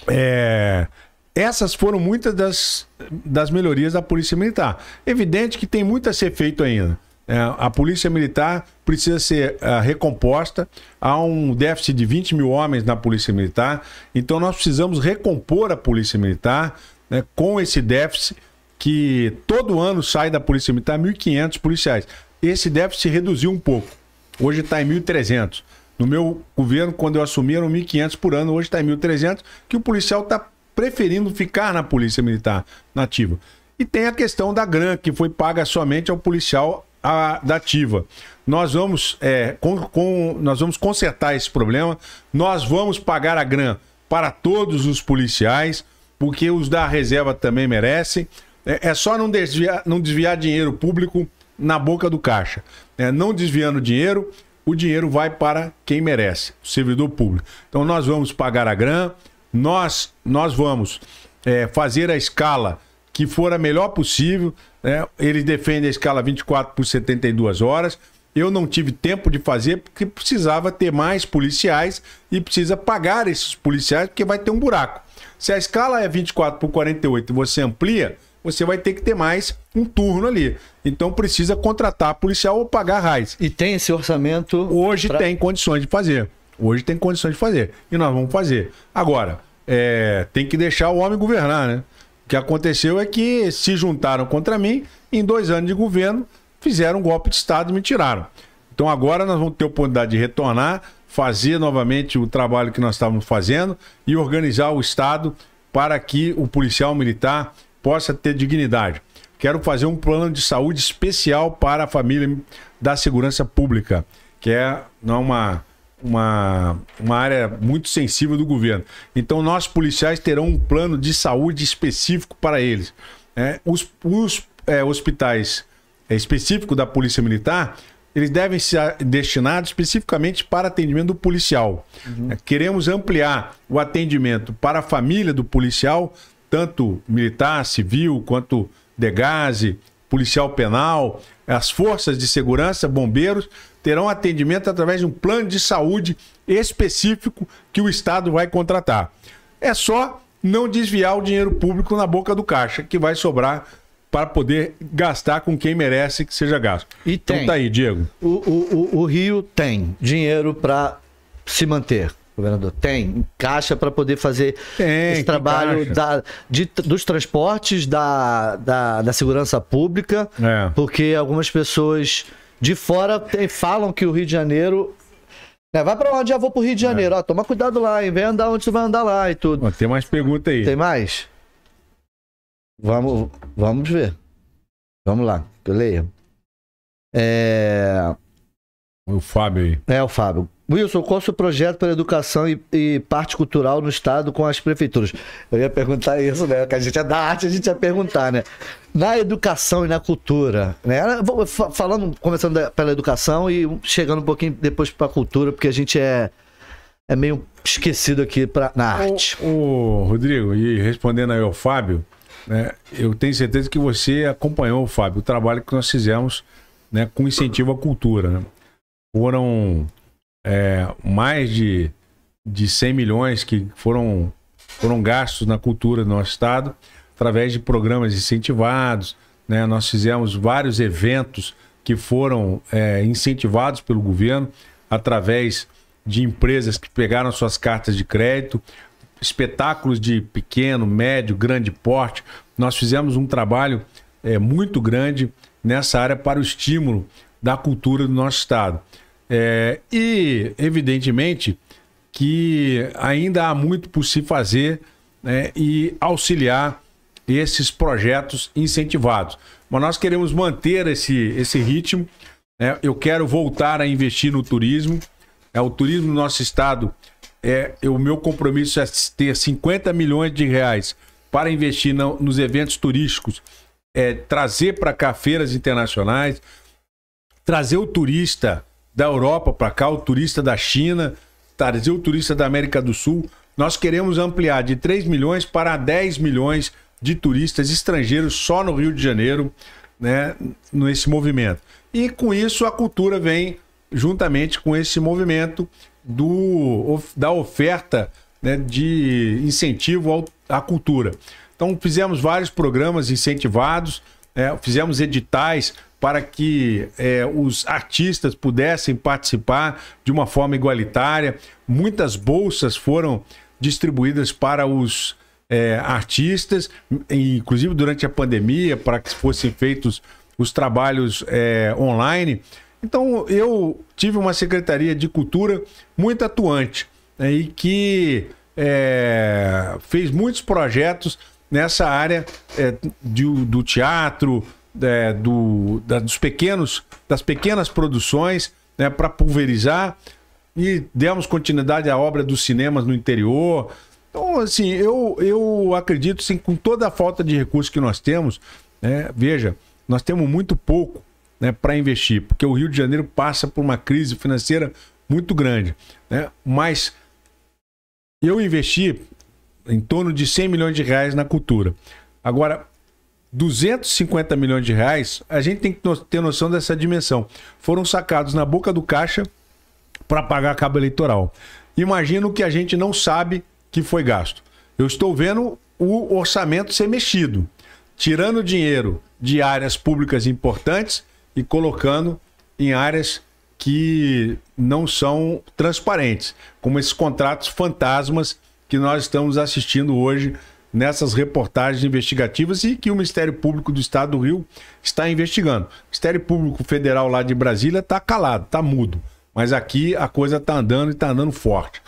é essas foram muitas das, das melhorias da Polícia Militar. Evidente que tem muito a ser feito ainda. É, a Polícia Militar precisa ser uh, recomposta. Há um déficit de 20 mil homens na Polícia Militar. Então nós precisamos recompor a Polícia Militar né, com esse déficit que todo ano sai da Polícia Militar 1.500 policiais. Esse déficit reduziu um pouco. Hoje está em 1.300. No meu governo, quando eu assumi, eram 1.500 por ano. Hoje está em 1.300, que o policial está preferindo ficar na Polícia Militar nativa. E tem a questão da grana, que foi paga somente ao policial a, da ativa. Nós vamos, é, com, com, nós vamos consertar esse problema, nós vamos pagar a grana para todos os policiais, porque os da reserva também merecem. É, é só não desviar, não desviar dinheiro público na boca do caixa. É, não desviando dinheiro, o dinheiro vai para quem merece, o servidor público. Então nós vamos pagar a grana nós, nós vamos é, fazer a escala que for a melhor possível. Né? Eles defendem a escala 24 por 72 horas. Eu não tive tempo de fazer porque precisava ter mais policiais e precisa pagar esses policiais porque vai ter um buraco. Se a escala é 24 por 48 e você amplia, você vai ter que ter mais um turno ali. Então precisa contratar policial ou pagar raiz. E tem esse orçamento? Hoje pra... tem condições de fazer. Hoje tem condições de fazer. E nós vamos fazer. Agora, é, tem que deixar o homem governar, né? O que aconteceu é que se juntaram contra mim, em dois anos de governo, fizeram um golpe de Estado e me tiraram. Então agora nós vamos ter a oportunidade de retornar, fazer novamente o trabalho que nós estávamos fazendo e organizar o Estado para que o policial militar possa ter dignidade. Quero fazer um plano de saúde especial para a família da segurança pública, que é, é uma uma, uma área muito sensível do governo. Então, nossos policiais terão um plano de saúde específico para eles. É, os, os é, hospitais é, específicos da Polícia Militar, eles devem ser destinados especificamente para atendimento do policial. Uhum. É, queremos ampliar o atendimento para a família do policial, tanto militar, civil, quanto degase, policial penal, as forças de segurança, bombeiros, terão atendimento através de um plano de saúde específico que o Estado vai contratar. É só não desviar o dinheiro público na boca do caixa, que vai sobrar para poder gastar com quem merece que seja gasto. E então tem. Então tá aí, Diego. O, o, o, o Rio tem dinheiro para se manter. Governador, tem caixa para poder fazer tem, esse trabalho da, de, dos transportes, da, da, da segurança pública, é. porque algumas pessoas de fora tem, falam que o Rio de Janeiro. É, vai pra onde? Já vou pro Rio de é. Janeiro. É. Ó, toma cuidado lá, hein? Vem andar onde tu vai andar lá e tudo. Ó, tem mais pergunta aí. Tem mais? Vamos, vamos ver. Vamos lá, que eu leio. É. O Fábio aí. É, o Fábio. Wilson, qual é o seu projeto para educação e, e, parte cultural no Estado com as prefeituras? Eu ia perguntar isso, né? Que a gente é da arte, a gente ia perguntar, né? Na educação e na cultura, né? Falando, começando pela educação e chegando um pouquinho depois para a cultura, porque a gente é, é meio esquecido aqui pra, na arte. O, Rodrigo, e respondendo aí ao Fábio, né? eu tenho certeza que você acompanhou, Fábio, o trabalho que nós fizemos né, com incentivo à cultura. Né? Foram é, mais de, de 100 milhões que foram, foram gastos na cultura do nosso estado através de programas incentivados. Né? Nós fizemos vários eventos que foram é, incentivados pelo governo através de empresas que pegaram suas cartas de crédito, espetáculos de pequeno, médio, grande porte. Nós fizemos um trabalho é, muito grande nessa área para o estímulo da cultura do nosso estado. É, e, evidentemente, que ainda há muito por se fazer né, e auxiliar esses projetos incentivados. Mas nós queremos manter esse, esse ritmo. Né? Eu quero voltar a investir no turismo. É, o turismo no nosso estado, é, é, o meu compromisso é ter 50 milhões de reais para investir no, nos eventos turísticos, é, trazer para cá feiras internacionais, trazer o turista da Europa para cá, o turista da China, trazer o turista da América do Sul. Nós queremos ampliar de 3 milhões para 10 milhões de turistas estrangeiros só no Rio de Janeiro, né, nesse movimento. E com isso a cultura vem juntamente com esse movimento do, da oferta né, de incentivo ao, à cultura. Então fizemos vários programas incentivados, né, fizemos editais para que é, os artistas pudessem participar de uma forma igualitária. Muitas bolsas foram distribuídas para os é, artistas, inclusive durante a pandemia, para que fossem feitos os trabalhos é, online. Então, eu tive uma Secretaria de Cultura muito atuante né, e que é, fez muitos projetos nessa área é, de, do teatro, é, do, da, dos pequenos, das pequenas produções, né, para pulverizar. E demos continuidade à obra dos cinemas no interior. Então, assim, eu, eu acredito, assim, com toda a falta de recursos que nós temos, né, veja, nós temos muito pouco né, para investir, porque o Rio de Janeiro passa por uma crise financeira muito grande. Né? Mas eu investi em torno de 100 milhões de reais na cultura. Agora, 250 milhões de reais, a gente tem que ter noção dessa dimensão. Foram sacados na boca do caixa para pagar a cabo eleitoral. Imagino que a gente não sabe que foi gasto. Eu estou vendo o orçamento ser mexido, tirando dinheiro de áreas públicas importantes e colocando em áreas que não são transparentes, como esses contratos fantasmas que nós estamos assistindo hoje nessas reportagens investigativas e que o Ministério Público do Estado do Rio está investigando. O Ministério Público Federal lá de Brasília está calado, está mudo. Mas aqui a coisa está andando e está andando forte.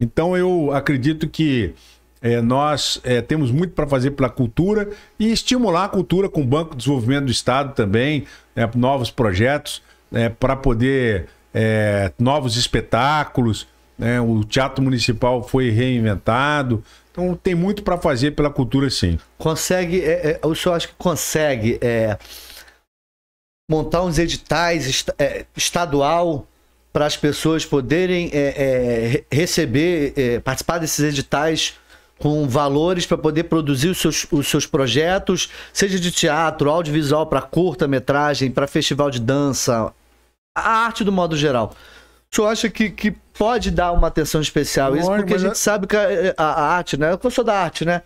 Então eu acredito que é, nós é, temos muito para fazer pela cultura e estimular a cultura com o Banco de Desenvolvimento do Estado também, né, novos projetos né, para poder é, novos espetáculos. Né. o Teatro Municipal foi reinventado, então tem muito para fazer pela cultura, sim. Consegue, é, é, o senhor acha que consegue é, montar uns editais est é, estadual para as pessoas poderem é, é, receber, é, participar desses editais com valores para poder produzir os seus, os seus projetos, seja de teatro, audiovisual, para curta-metragem, para festival de dança, a arte do modo geral. O senhor acha que, que pode dar uma atenção especial a isso? Porque a gente é... sabe que a, a, arte, né? Eu sou da arte, né?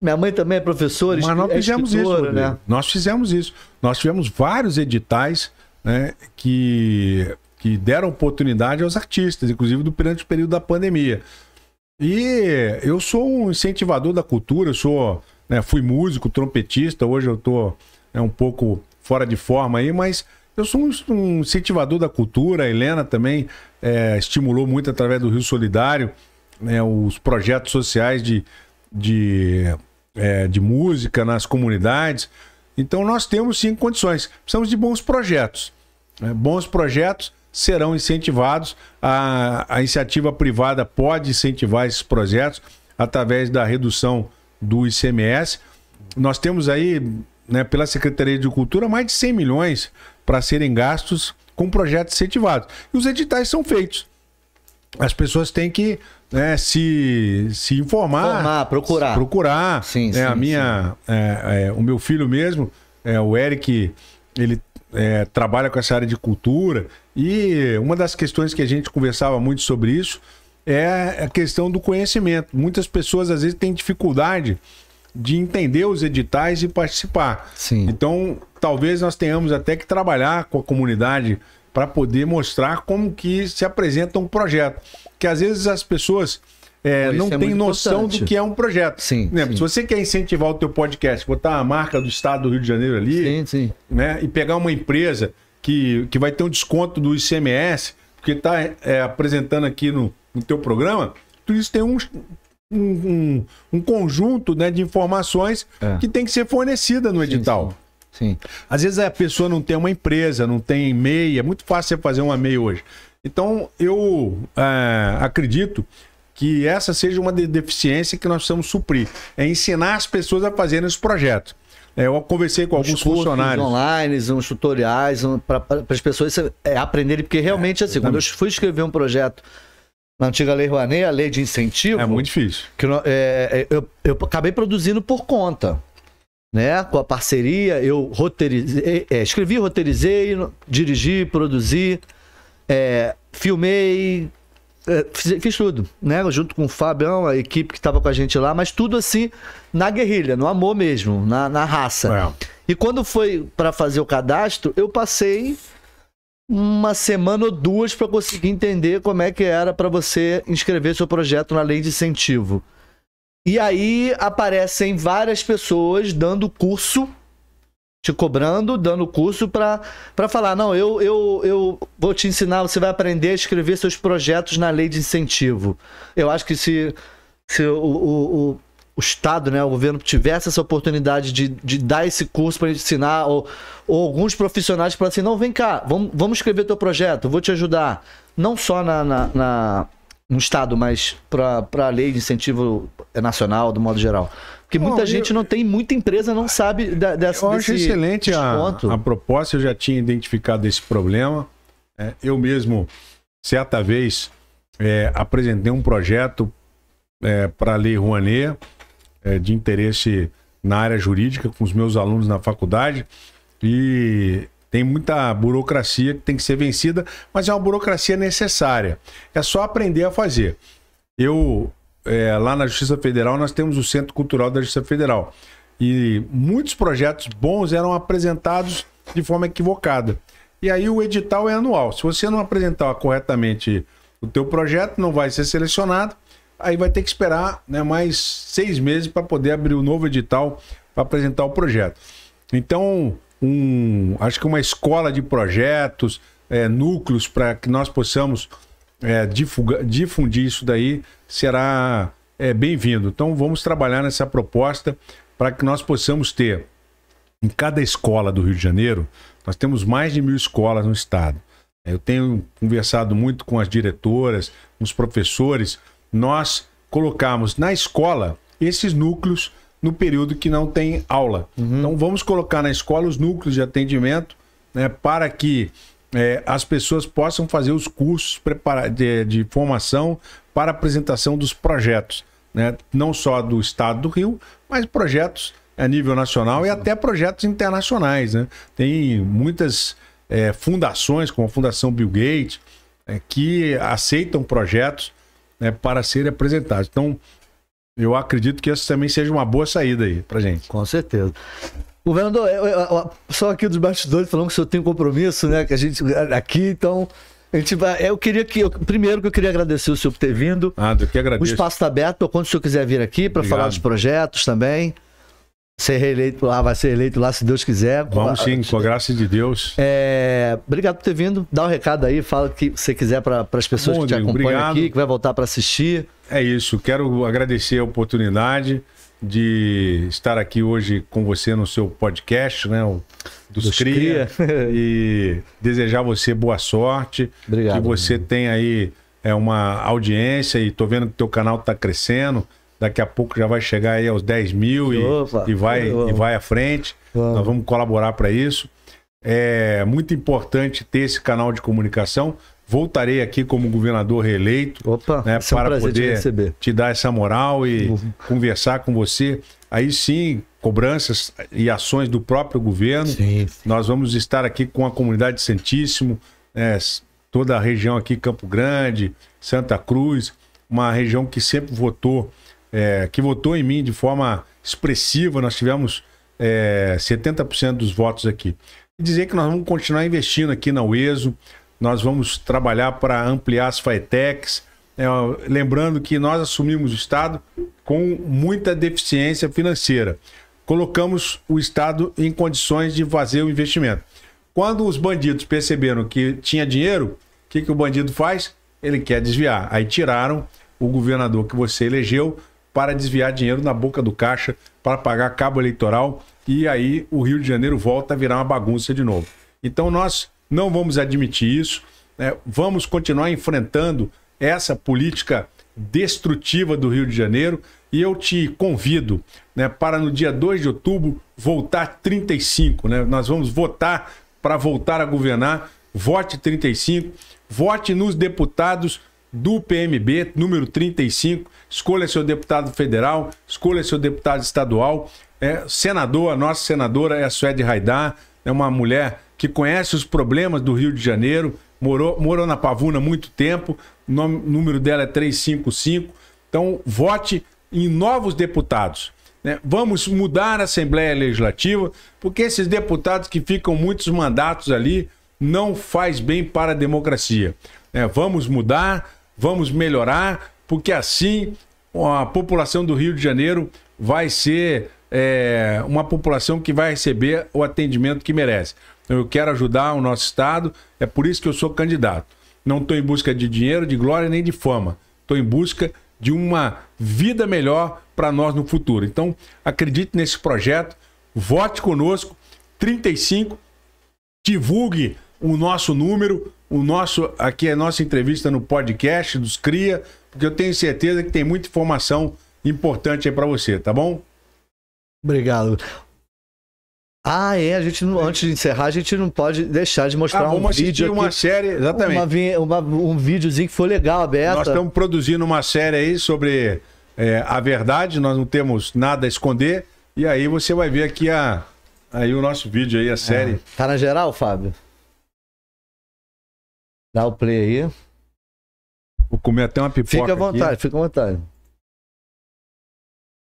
Minha mãe também é professora, Mas nós é fizemos isso, né? Nós fizemos isso. Nós tivemos vários editais né, que, que deram oportunidade aos artistas, inclusive durante o período da pandemia. E eu sou um incentivador da cultura, eu sou, né, fui músico, trompetista, hoje eu tô é, um pouco fora de forma aí, mas eu sou um, um incentivador da cultura, a Helena também é, estimulou muito através do Rio Solidário né, os projetos sociais de, de, é, de música nas comunidades. Então nós temos sim condições. Precisamos de bons projetos. Né? Bons projetos serão incentivados. A, a iniciativa privada pode incentivar esses projetos através da redução do ICMS. Nós temos aí, né, pela Secretaria de Cultura, mais de 100 milhões para serem gastos com projetos incentivados. E os editais são feitos. As pessoas têm que né, se, se informar, procurar. Se procurar. Sim, né, sim, a minha, sim. É, é, o meu filho mesmo, é, o Eric, ele é, trabalha com essa área de cultura e uma das questões que a gente conversava muito sobre isso é a questão do conhecimento. Muitas pessoas às vezes têm dificuldade de entender os editais e participar. Sim. Então, talvez nós tenhamos até que trabalhar com a comunidade para poder mostrar como que se apresenta um projeto. Que às vezes as pessoas é, não é têm noção importante. do que é um projeto. Sim, né? sim, Se você quer incentivar o teu podcast, botar a marca do Estado do Rio de Janeiro ali, sim, sim. Né? e pegar uma empresa que, que vai ter um desconto do ICMS, porque está é, apresentando aqui no, no teu programa, tudo isso tem um, um, um, conjunto né, de informações é. que tem que ser fornecida no edital. Sim, sim. sim, Às vezes a pessoa não tem uma empresa, não tem e-mail, é muito fácil você fazer um e-mail hoje. Então, eu é, acredito que essa seja uma deficiência que nós precisamos suprir. É ensinar as pessoas a fazerem os projetos. É, eu conversei com alguns funcionários. online, uns tutoriais, um, para as pessoas é, aprenderem, porque realmente, é, assim, quando eu fui escrever um projeto na antiga Lei Rouanet, a lei de incentivo. É muito difícil. Que eu, é, é, eu, eu acabei produzindo por conta. Né? Com a parceria, eu roteirizei, é, escrevi, roteirizei, dirigi, produzi, é, filmei, é, fiz, fiz, tudo, né? Junto com o Fabião, a equipe que estava com a gente lá, mas tudo assim na guerrilha, no amor mesmo, na, na raça. É. E quando foi para fazer o cadastro, eu passei uma semana ou duas para conseguir entender como é que era para você inscrever seu projeto na lei de incentivo. E aí aparecem várias pessoas dando curso, te cobrando, dando curso para falar: não, eu, eu, eu vou te ensinar, você vai aprender a escrever seus projetos na lei de incentivo. Eu acho que se, se o, o, o o Estado, né, o governo tivesse essa oportunidade de, de dar esse curso para ensinar, ou, ou, alguns profissionais para assim, não, vem cá, vamos, vamos escrever teu projeto, vou te ajudar. Não só na, na, na no Estado, mas para a lei de incentivo nacional, do modo geral. Porque muita Bom, gente eu, não tem, muita empresa não sabe da, dessa Eu acho excelente a, a proposta, eu já tinha identificado esse problema. É, eu mesmo, certa vez, é, apresentei um projeto é, para a Lei Rouanet é, de interesse na área jurídica com os meus alunos na faculdade e tem muita burocracia que tem que ser vencida, mas é uma burocracia necessária. É só aprender a fazer. Eu é, lá na Justiça Federal nós temos o Centro Cultural da Justiça Federal e muitos projetos bons eram apresentados de forma equivocada. E aí o edital é anual. Se você não apresentar corretamente o teu projeto, não vai ser selecionado Aí vai ter que esperar né, mais seis meses para poder abrir o um novo edital para apresentar o projeto. Então, um, acho que uma escola de projetos, é, núcleos para que nós possamos é, difuga, difundir isso daí será é, bem-vindo. Então, vamos trabalhar nessa proposta para que nós possamos ter em cada escola do Rio de Janeiro, nós temos mais de mil escolas no estado. Eu tenho conversado muito com as diretoras, com os professores nós colocarmos na escola esses núcleos no período que não tem aula. Uhum. Então vamos colocar na escola os núcleos de atendimento né, para que é, as pessoas possam fazer os cursos de, de formação para apresentação dos projetos, né? não só do Estado do Rio, mas projetos a nível nacional e até projetos internacionais. Né? Tem muitas é, fundações, como a Fundação Bill Gates, é, que aceitam projetos né, para serem apresentados. Então, eu acredito que essa também seja uma boa saída aí para gente. Com certeza. governador, só aqui dos bastidores falando que o senhor tem um compromisso, né? Que a gente aqui, então. A gente vai, eu queria que. Eu, primeiro que eu queria agradecer o senhor por ter vindo. Ah, do que agradeço. O espaço está aberto, quando o senhor quiser vir aqui para falar dos projetos também ser reeleito lá, vai ser eleito lá, se Deus quiser. Vamos sim, com a graça de Deus. É, obrigado por ter vindo. Dá um recado aí, fala o que você quiser para as pessoas Bom, que te acompanham obrigado. aqui, que vai voltar para assistir. É isso, quero agradecer a oportunidade de estar aqui hoje com você no seu podcast, né? O dos, dos Cria. Cria. [laughs] e desejar você boa sorte. Obrigado. Que você tenha aí é, uma audiência e tô vendo que teu canal está crescendo Daqui a pouco já vai chegar aí aos 10 mil e, Opa, e vai, e vai à frente. Vamos. Nós vamos colaborar para isso. É muito importante ter esse canal de comunicação. Voltarei aqui como governador reeleito Opa, né, para é um poder te, te, dar essa moral e uhum. conversar com você. Aí sim, cobranças e ações do próprio governo. Sim, sim. Nós vamos estar aqui com a comunidade Santíssimo, né, toda a região aqui, Campo Grande, Santa Cruz, uma região que sempre votou é, que votou em mim de forma expressiva, nós tivemos é, 70% dos votos aqui. E dizer que nós vamos continuar investindo aqui na UESO, nós vamos trabalhar para ampliar as FAETECs, é, lembrando que nós assumimos o Estado com muita deficiência financeira. Colocamos o Estado em condições de fazer o investimento. Quando os bandidos perceberam que tinha dinheiro, o que, que o bandido faz? Ele quer desviar. Aí tiraram o governador que você elegeu para desviar dinheiro na boca do caixa para pagar cabo eleitoral e aí o Rio de Janeiro volta a virar uma bagunça de novo. Então nós não vamos admitir isso, né? vamos continuar enfrentando essa política destrutiva do Rio de Janeiro e eu te convido né, para no dia 2 de outubro voltar 35. Né? Nós vamos votar para voltar a governar. Vote 35, vote nos deputados do PMB, número 35. Escolha seu deputado federal, escolha seu deputado estadual. É, senador, a nossa senadora é a Suede Raidar, é uma mulher que conhece os problemas do Rio de Janeiro, morou, morou na Pavuna há muito tempo, o nome, número dela é 355. Então, vote em novos deputados. Né? Vamos mudar a Assembleia Legislativa, porque esses deputados que ficam muitos mandatos ali não faz bem para a democracia. É, vamos mudar, vamos melhorar, porque assim a população do Rio de Janeiro vai ser é, uma população que vai receber o atendimento que merece. Então, eu quero ajudar o nosso Estado, é por isso que eu sou candidato. Não estou em busca de dinheiro, de glória nem de fama. Estou em busca de uma vida melhor para nós no futuro. Então, acredite nesse projeto, vote conosco, 35, divulgue o nosso número, o nosso aqui é a nossa entrevista no podcast dos Cria, porque eu tenho certeza que tem muita informação importante aí para você, tá bom? Obrigado. Ah, é. A gente não, antes de encerrar, a gente não pode deixar de mostrar ah, um vídeo. Aqui, uma série, exatamente. Uma, uma, um videozinho que foi legal, aberto. Nós estamos produzindo uma série aí sobre é, a verdade. Nós não temos nada a esconder. E aí você vai ver aqui a, aí o nosso vídeo aí, a é, série. É. Tá na geral, Fábio? Dá o play aí. Vou comer até uma pipoca. Fica à vontade, aqui. fica à vontade.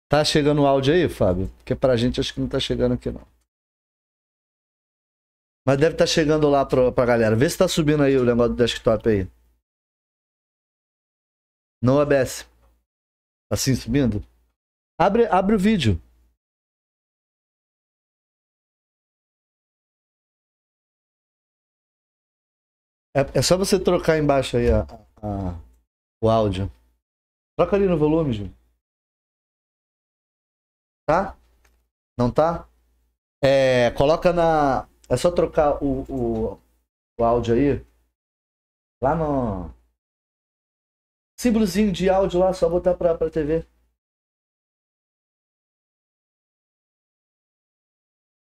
Tá chegando o áudio aí, Fábio? Porque pra gente acho que não tá chegando aqui, não. Mas deve estar tá chegando lá pra, pra galera. Vê se tá subindo aí o negócio do desktop aí. Não OBS. Assim tá subindo? Abre, abre o vídeo. É, é só você trocar embaixo aí a, a, o áudio. Troca ali no volume, Júlio. Tá? Não tá? É, coloca na. É só trocar o, o, o áudio aí. Lá no. Símbolozinho de áudio lá, só botar pra, pra TV.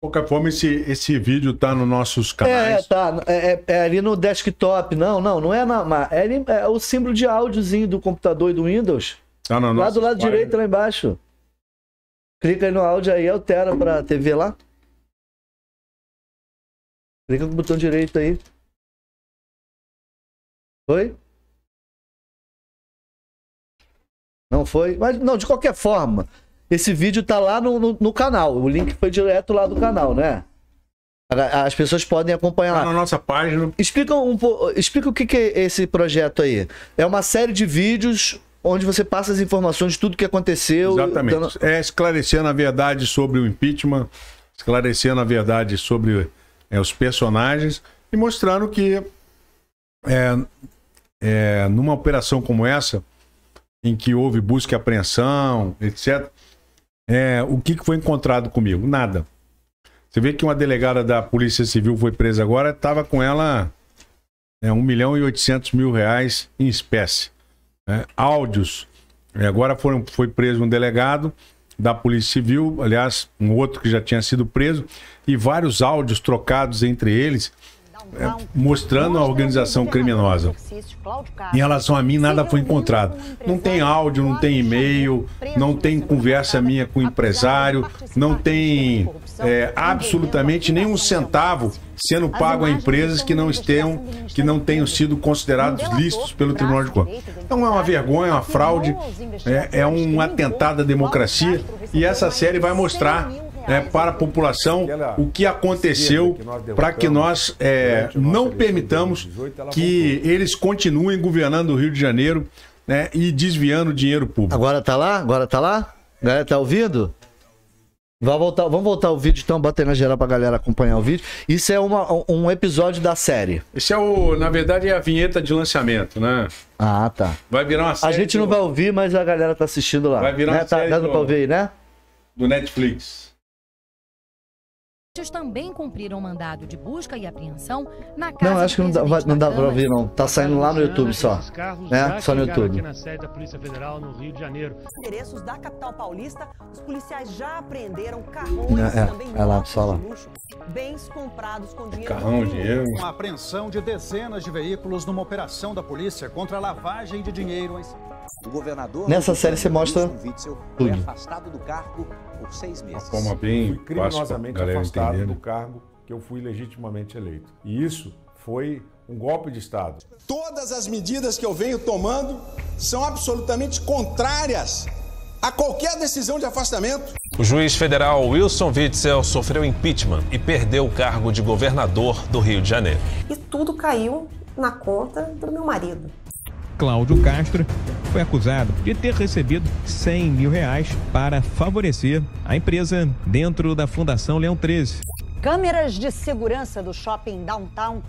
qualquer forma, esse, esse vídeo tá nos nossos canais. É, tá. É, é, é ali no desktop. Não, não, não é na. É, ali, é o símbolo de áudiozinho do computador e do Windows. Tá lá do lado direito, lá embaixo. Clica aí no áudio aí, altera pra TV lá. Clica com o botão direito aí. Foi? Não foi? Mas não, de qualquer forma. Esse vídeo tá lá no, no, no canal. O link foi direto lá do canal, né? As pessoas podem acompanhar tá lá. Tá na nossa página. Explica, um, explica o que, que é esse projeto aí. É uma série de vídeos onde você passa as informações de tudo que aconteceu. Exatamente. Dando... É esclarecendo a verdade sobre o impeachment, esclarecendo a verdade sobre é, os personagens e mostrando que é, é, numa operação como essa, em que houve busca e apreensão, etc., é, o que, foi encontrado comigo? Nada. Você vê que uma delegada da Polícia Civil foi presa agora, estava com ela é, 1 milhão e 800 mil reais em espécie. É, áudios. É, agora foram, foi preso um delegado da Polícia Civil, aliás, um outro que já tinha sido preso, e vários áudios trocados entre eles é, mostrando a organização criminosa. Em relação a mim, nada foi encontrado. Não tem áudio, não tem e-mail, não tem conversa minha com o empresário, não tem é, absolutamente nenhum centavo sendo pago a empresas que não estejam, que não tenham sido considerados listos pelo Tribunal de Contas. Então é uma vergonha, é uma fraude, é, é um atentado à democracia e essa série vai mostrar é, para a população o que aconteceu para que nós é, não permitamos que eles continuem governando o Rio de Janeiro né, e desviando dinheiro público. Agora tá lá? Agora tá lá? A galera tá ouvindo? Vai voltar, vamos voltar o vídeo então, bater na geral pra galera acompanhar o vídeo. Isso é uma, um episódio da série. Isso é o, na verdade, é a vinheta de lançamento, né? Ah, tá. Vai virar uma série. A gente não vai ouvir, mas a galera tá assistindo lá. Vai virar uma né? tá série. Tá dando do, pra ouvir aí, né? Do Netflix também cumpriram mandado de busca e apreensão na casa Não, acho que não dá, não dá pra ouvir, não. Tá saindo lá no YouTube só. Né? Só no YouTube. Aqui na sede da Polícia Federal, no Rio de Janeiro. Endereços da capital paulista, os policiais já apreenderam carrões é, também é lá, só lá. bens comprados com dinheiro. Carrão, dinheiro. Uma apreensão de dezenas de veículos numa operação da polícia contra a lavagem de dinheiro em Nessa série você mostra tudo. afastado do cargo por seis meses. Uma forma bem fui criminosamente afastado entender, do cargo que eu fui legitimamente eleito. E isso foi um golpe de Estado. Todas as medidas que eu venho tomando são absolutamente contrárias a qualquer decisão de afastamento. O juiz federal Wilson Witzel sofreu impeachment e perdeu o cargo de governador do Rio de Janeiro. E tudo caiu na conta do meu marido. Cláudio Castro, foi acusado de ter recebido 100 mil reais para favorecer a empresa dentro da Fundação Leão 13. Câmeras de segurança do shopping Downtown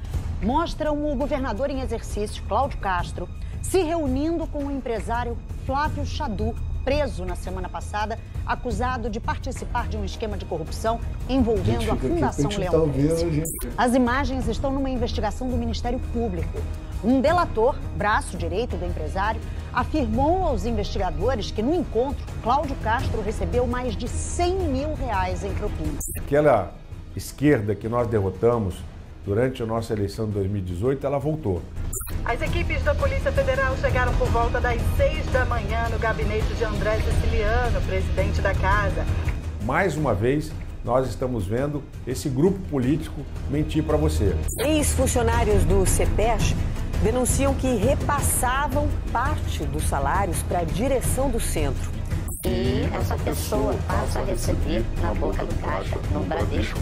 mostram o governador em exercício, Cláudio Castro, se reunindo com o empresário Flávio Chadu, preso na semana passada, acusado de participar de um esquema de corrupção envolvendo a, a Fundação Leão. Tá As imagens estão numa investigação do Ministério Público. Um delator, braço direito do empresário, afirmou aos investigadores que no encontro, Cláudio Castro recebeu mais de 100 mil reais em propinas. Aquela esquerda que nós derrotamos durante a nossa eleição de 2018, ela voltou. As equipes da Polícia Federal chegaram por volta das 6 da manhã no gabinete de André Siciliano, presidente da casa. Mais uma vez, nós estamos vendo esse grupo político mentir para você. Ex-funcionários do CEPES denunciam que repassavam parte dos salários para a direção do centro. E essa pessoa passa a receber na boca do caixa, no Bradesco.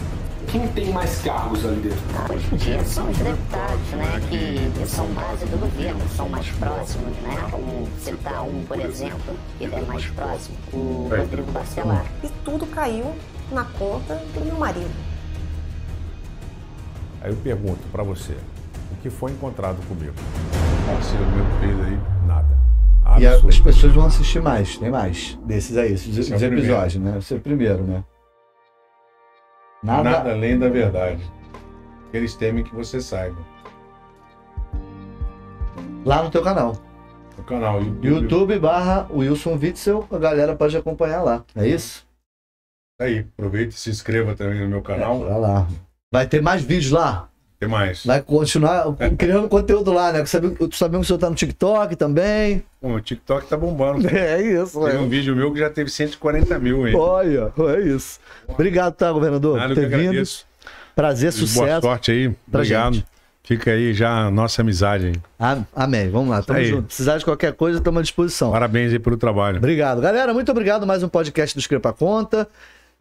Quem tem mais cargos ali dentro? Ah, hoje em dia são os deputados, né, que são base do governo, são mais próximos, né, como citar um, por exemplo, ele é mais próximo, o Rodrigo Bacelar. E tudo caiu na conta do meu marido. Aí eu pergunto para você, o que foi encontrado comigo? Parceiro meu fez aí, nada. Absurdo. E as pessoas vão assistir mais, tem mais desses aí, esses, Esse é episódios, né? Você é o primeiro, né? Nada... nada além da verdade. Eles temem que você saiba. Lá no teu canal o canal YouTube. YouTube barra Wilson Witzel, a galera pode acompanhar lá, é isso? Aí, aproveita e se inscreva também no meu canal. É, vai lá. Vai ter mais vídeos lá. Tem mais. Vai continuar criando conteúdo lá, né? Sabemos sabe que o senhor tá no TikTok também. Bom, o TikTok tá bombando. Cara. [laughs] É isso, Tem é. um vídeo meu que já teve 140 mil, hein? Olha, é isso. Obrigado, tá, governador? Nada, por ter vindo. Agradeço. Prazer, sucesso. Boa sorte aí. Obrigado. Gente. Fica aí já a nossa amizade. Hein? Amém. Vamos lá. Tamo aí. junto. Precisar de qualquer coisa, estamos à disposição. Parabéns aí pelo trabalho. Obrigado. Galera, muito obrigado. Mais um podcast do Escrepa Conta.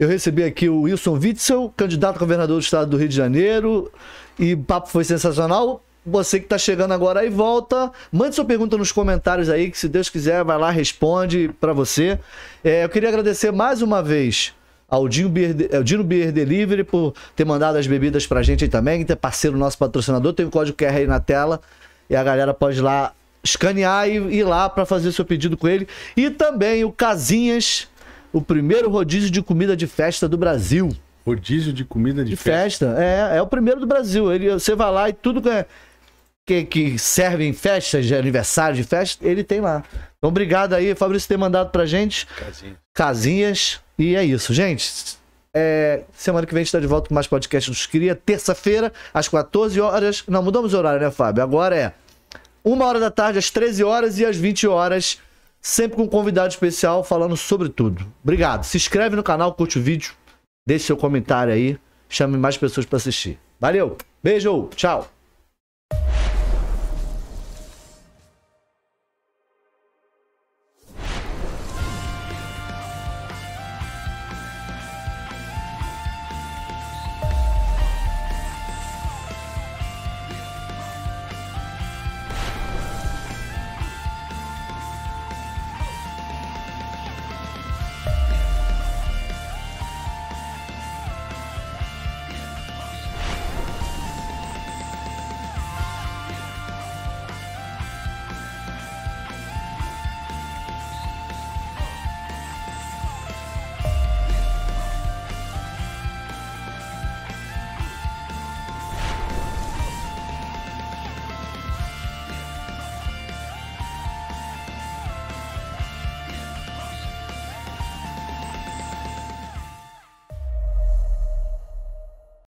Eu recebi aqui o Wilson Witzel, candidato a governador do estado do Rio de Janeiro. E o papo foi sensacional. Você que está chegando agora aí, volta. Mande sua pergunta nos comentários aí, que se Deus quiser, vai lá, responde para você. É, eu queria agradecer mais uma vez ao Dino Beer, Dino Beer Delivery por ter mandado as bebidas para a gente aí também, que é parceiro nosso patrocinador. Tem o um código QR aí na tela e a galera pode ir lá escanear e ir lá para fazer seu pedido com ele. E também o Casinhas o primeiro rodízio de comida de festa do Brasil. Rodízio de comida de, de festa? festa. É, é o primeiro do Brasil. Ele, você vai lá e tudo que, é, que, que serve em festas, de aniversário, de festa, ele tem lá. Então, obrigado aí, Fabrício, ter mandado pra gente. Casinha. Casinhas. E é isso, gente. É, semana que vem a gente tá de volta com mais podcast dos Cria. Terça-feira, às 14 horas. Não, mudamos o horário, né, Fábio? Agora é uma hora da tarde, às 13 horas e às 20 horas sempre com um convidado especial falando sobre tudo. Obrigado. Se inscreve no canal, curte o vídeo, deixe seu comentário aí, chame mais pessoas para assistir. Valeu, beijo, tchau.